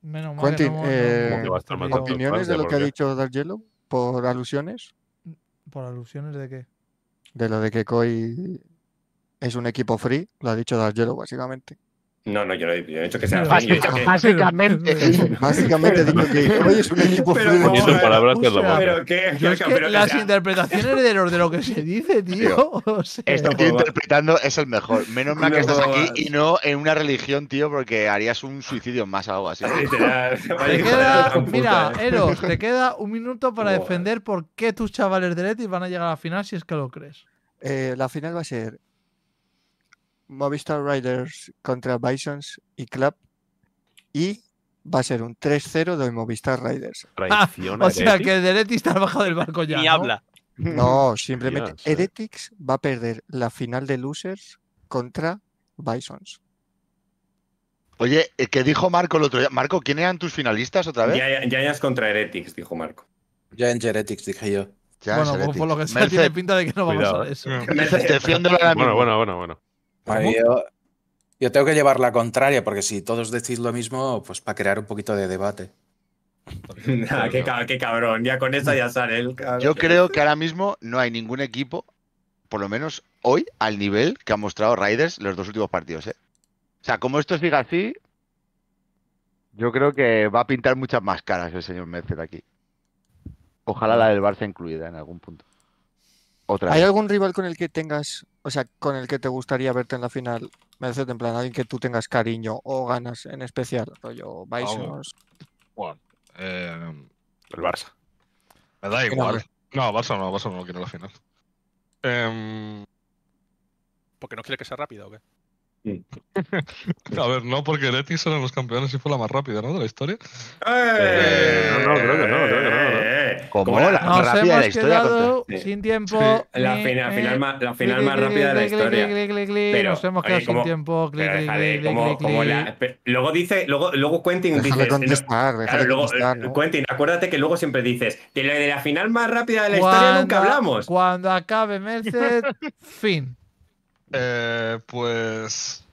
Menos mal. Eh, ¿opiniones de lo que ha dicho Dark ¿Por alusiones? ¿Por alusiones de qué? De lo de que Koi es un equipo free, lo ha dicho Dark básicamente. No, no, yo no, he dicho que sea Básicamente. básicamente digo que hoy es un equipo pero, palabras que pero, las interpretaciones de lo, de lo que se dice, tío. O esto interpretando es el mejor. Menos mal que estás aquí y no en una religión, tío, porque harías un suicidio más o algo así. mira, Eros, te queda un minuto para defender por qué tus chavales de Leti van a llegar a la final si es que lo crees. Eh, la final va a ser Movistar Riders contra Bisons y Club. Y va a ser un 3-0 de Movistar Riders. Ah, o sea que el está bajado del barco ya. Ni habla. No, simplemente Dios, Heretics va a perder la final de losers contra Bisons. Oye, eh, ¿qué dijo Marco el otro día? Marco, ¿quién eran tus finalistas otra vez? ya es contra Heretics, dijo Marco. ya en Heretics, dije yo. bueno, pues por lo que sea, tiene pinta de que no vamos a eso. Bueno, bueno, bueno, bueno yo, tengo que llevar la contraria, porque si todos decís lo mismo, pues para crear un poquito de debate. qué, cabrón, ya con esa ya sale el Yo creo que ahora mismo no hay ningún equipo, por lo menos hoy, al nivel que ha mostrado Raiders los dos últimos partidos. ¿eh? O sea, como esto siga así, yo creo que va a pintar muchas más caras el señor Mercer aquí. Ojalá la del Barça incluida en algún punto. ¿Hay algún rival con el que tengas o sea, con el que te gustaría verte en la final, me hace en plan alguien que tú tengas cariño o ganas en especial, rollo Bison. Bueno, eh, el Barça. Me da igual. No, Barça no, Barça no lo quiero en la final. Eh, ¿Porque no quiere que sea rápido o qué? A ver, no, porque Leti Son los campeones y fue la más rápida, ¿no? De la historia. Eh, eh no, no, creo que no, creo que no. Eh, Como la más rápida de la historia. Sin tiempo. La, final, más, rápida de la historia. Pero, nos hemos quedado sin tiempo. luego dice, luego, luego Quentin dice. luego, eh, ¿no? Quentin, acuérdate que luego siempre dices, de la, final más rápida de la historia nunca hablamos. Cuando acabe Merced, fin. Eh, pues.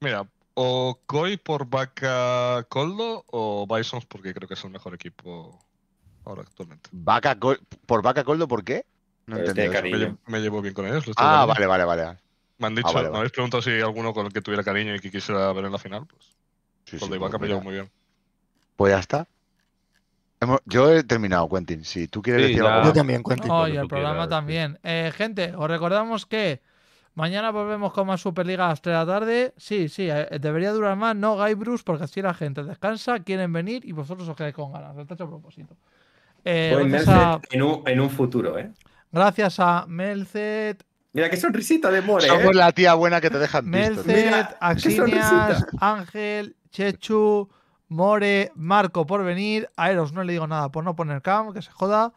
Mira, o Koi por Vaca Coldo o Bisons porque creo que es el mejor equipo ahora actualmente. Vaca ¿Por Vaca Coldo por qué? No entendí. Me, me, llevo bien con ellos. Ah, vale, vale, vale. Me han ah, dicho, me habéis preguntado si alguno con el que tuviera cariño y que quisiera ver en la final. Pues, sí, con Vaca pues me llevo muy bien. Pues ya está. Yo he terminado, Quentin. Si tú quieres decir algo. Yo también, Quentin. Oye, el programa también. Eh, gente, os recordamos que Mañana volvemos con más Superliga a las 3 de la tarde. Sí, sí, eh, debería durar más, no Guy Bruce, porque así la gente descansa, quieren venir y vosotros os quedáis con ganas. De hecho a propósito. Eh, en, un, futuro, ¿eh? Gracias a Melzet. Mira qué sonrisita de More. Somos ¿eh? la tía buena que te dejan Melcet, Melzet, Axinias, Ángel, Chechu, More, Marco por venir. A Eros no le digo nada por no poner cam, que se joda.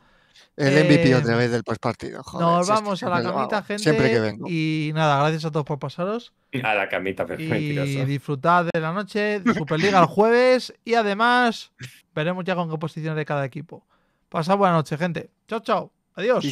El eh, MVP otra vez del postpartido. nos vamos a la camita, gente. Siempre que vengo. Y nada, gracias a todos por pasaros. A la camita, perfecto. Pues, y disfrutad de la noche, Superliga el jueves y además veremos ya con qué posiciones de cada equipo. Pasad buena noche, gente. Chao, chao. Adiós.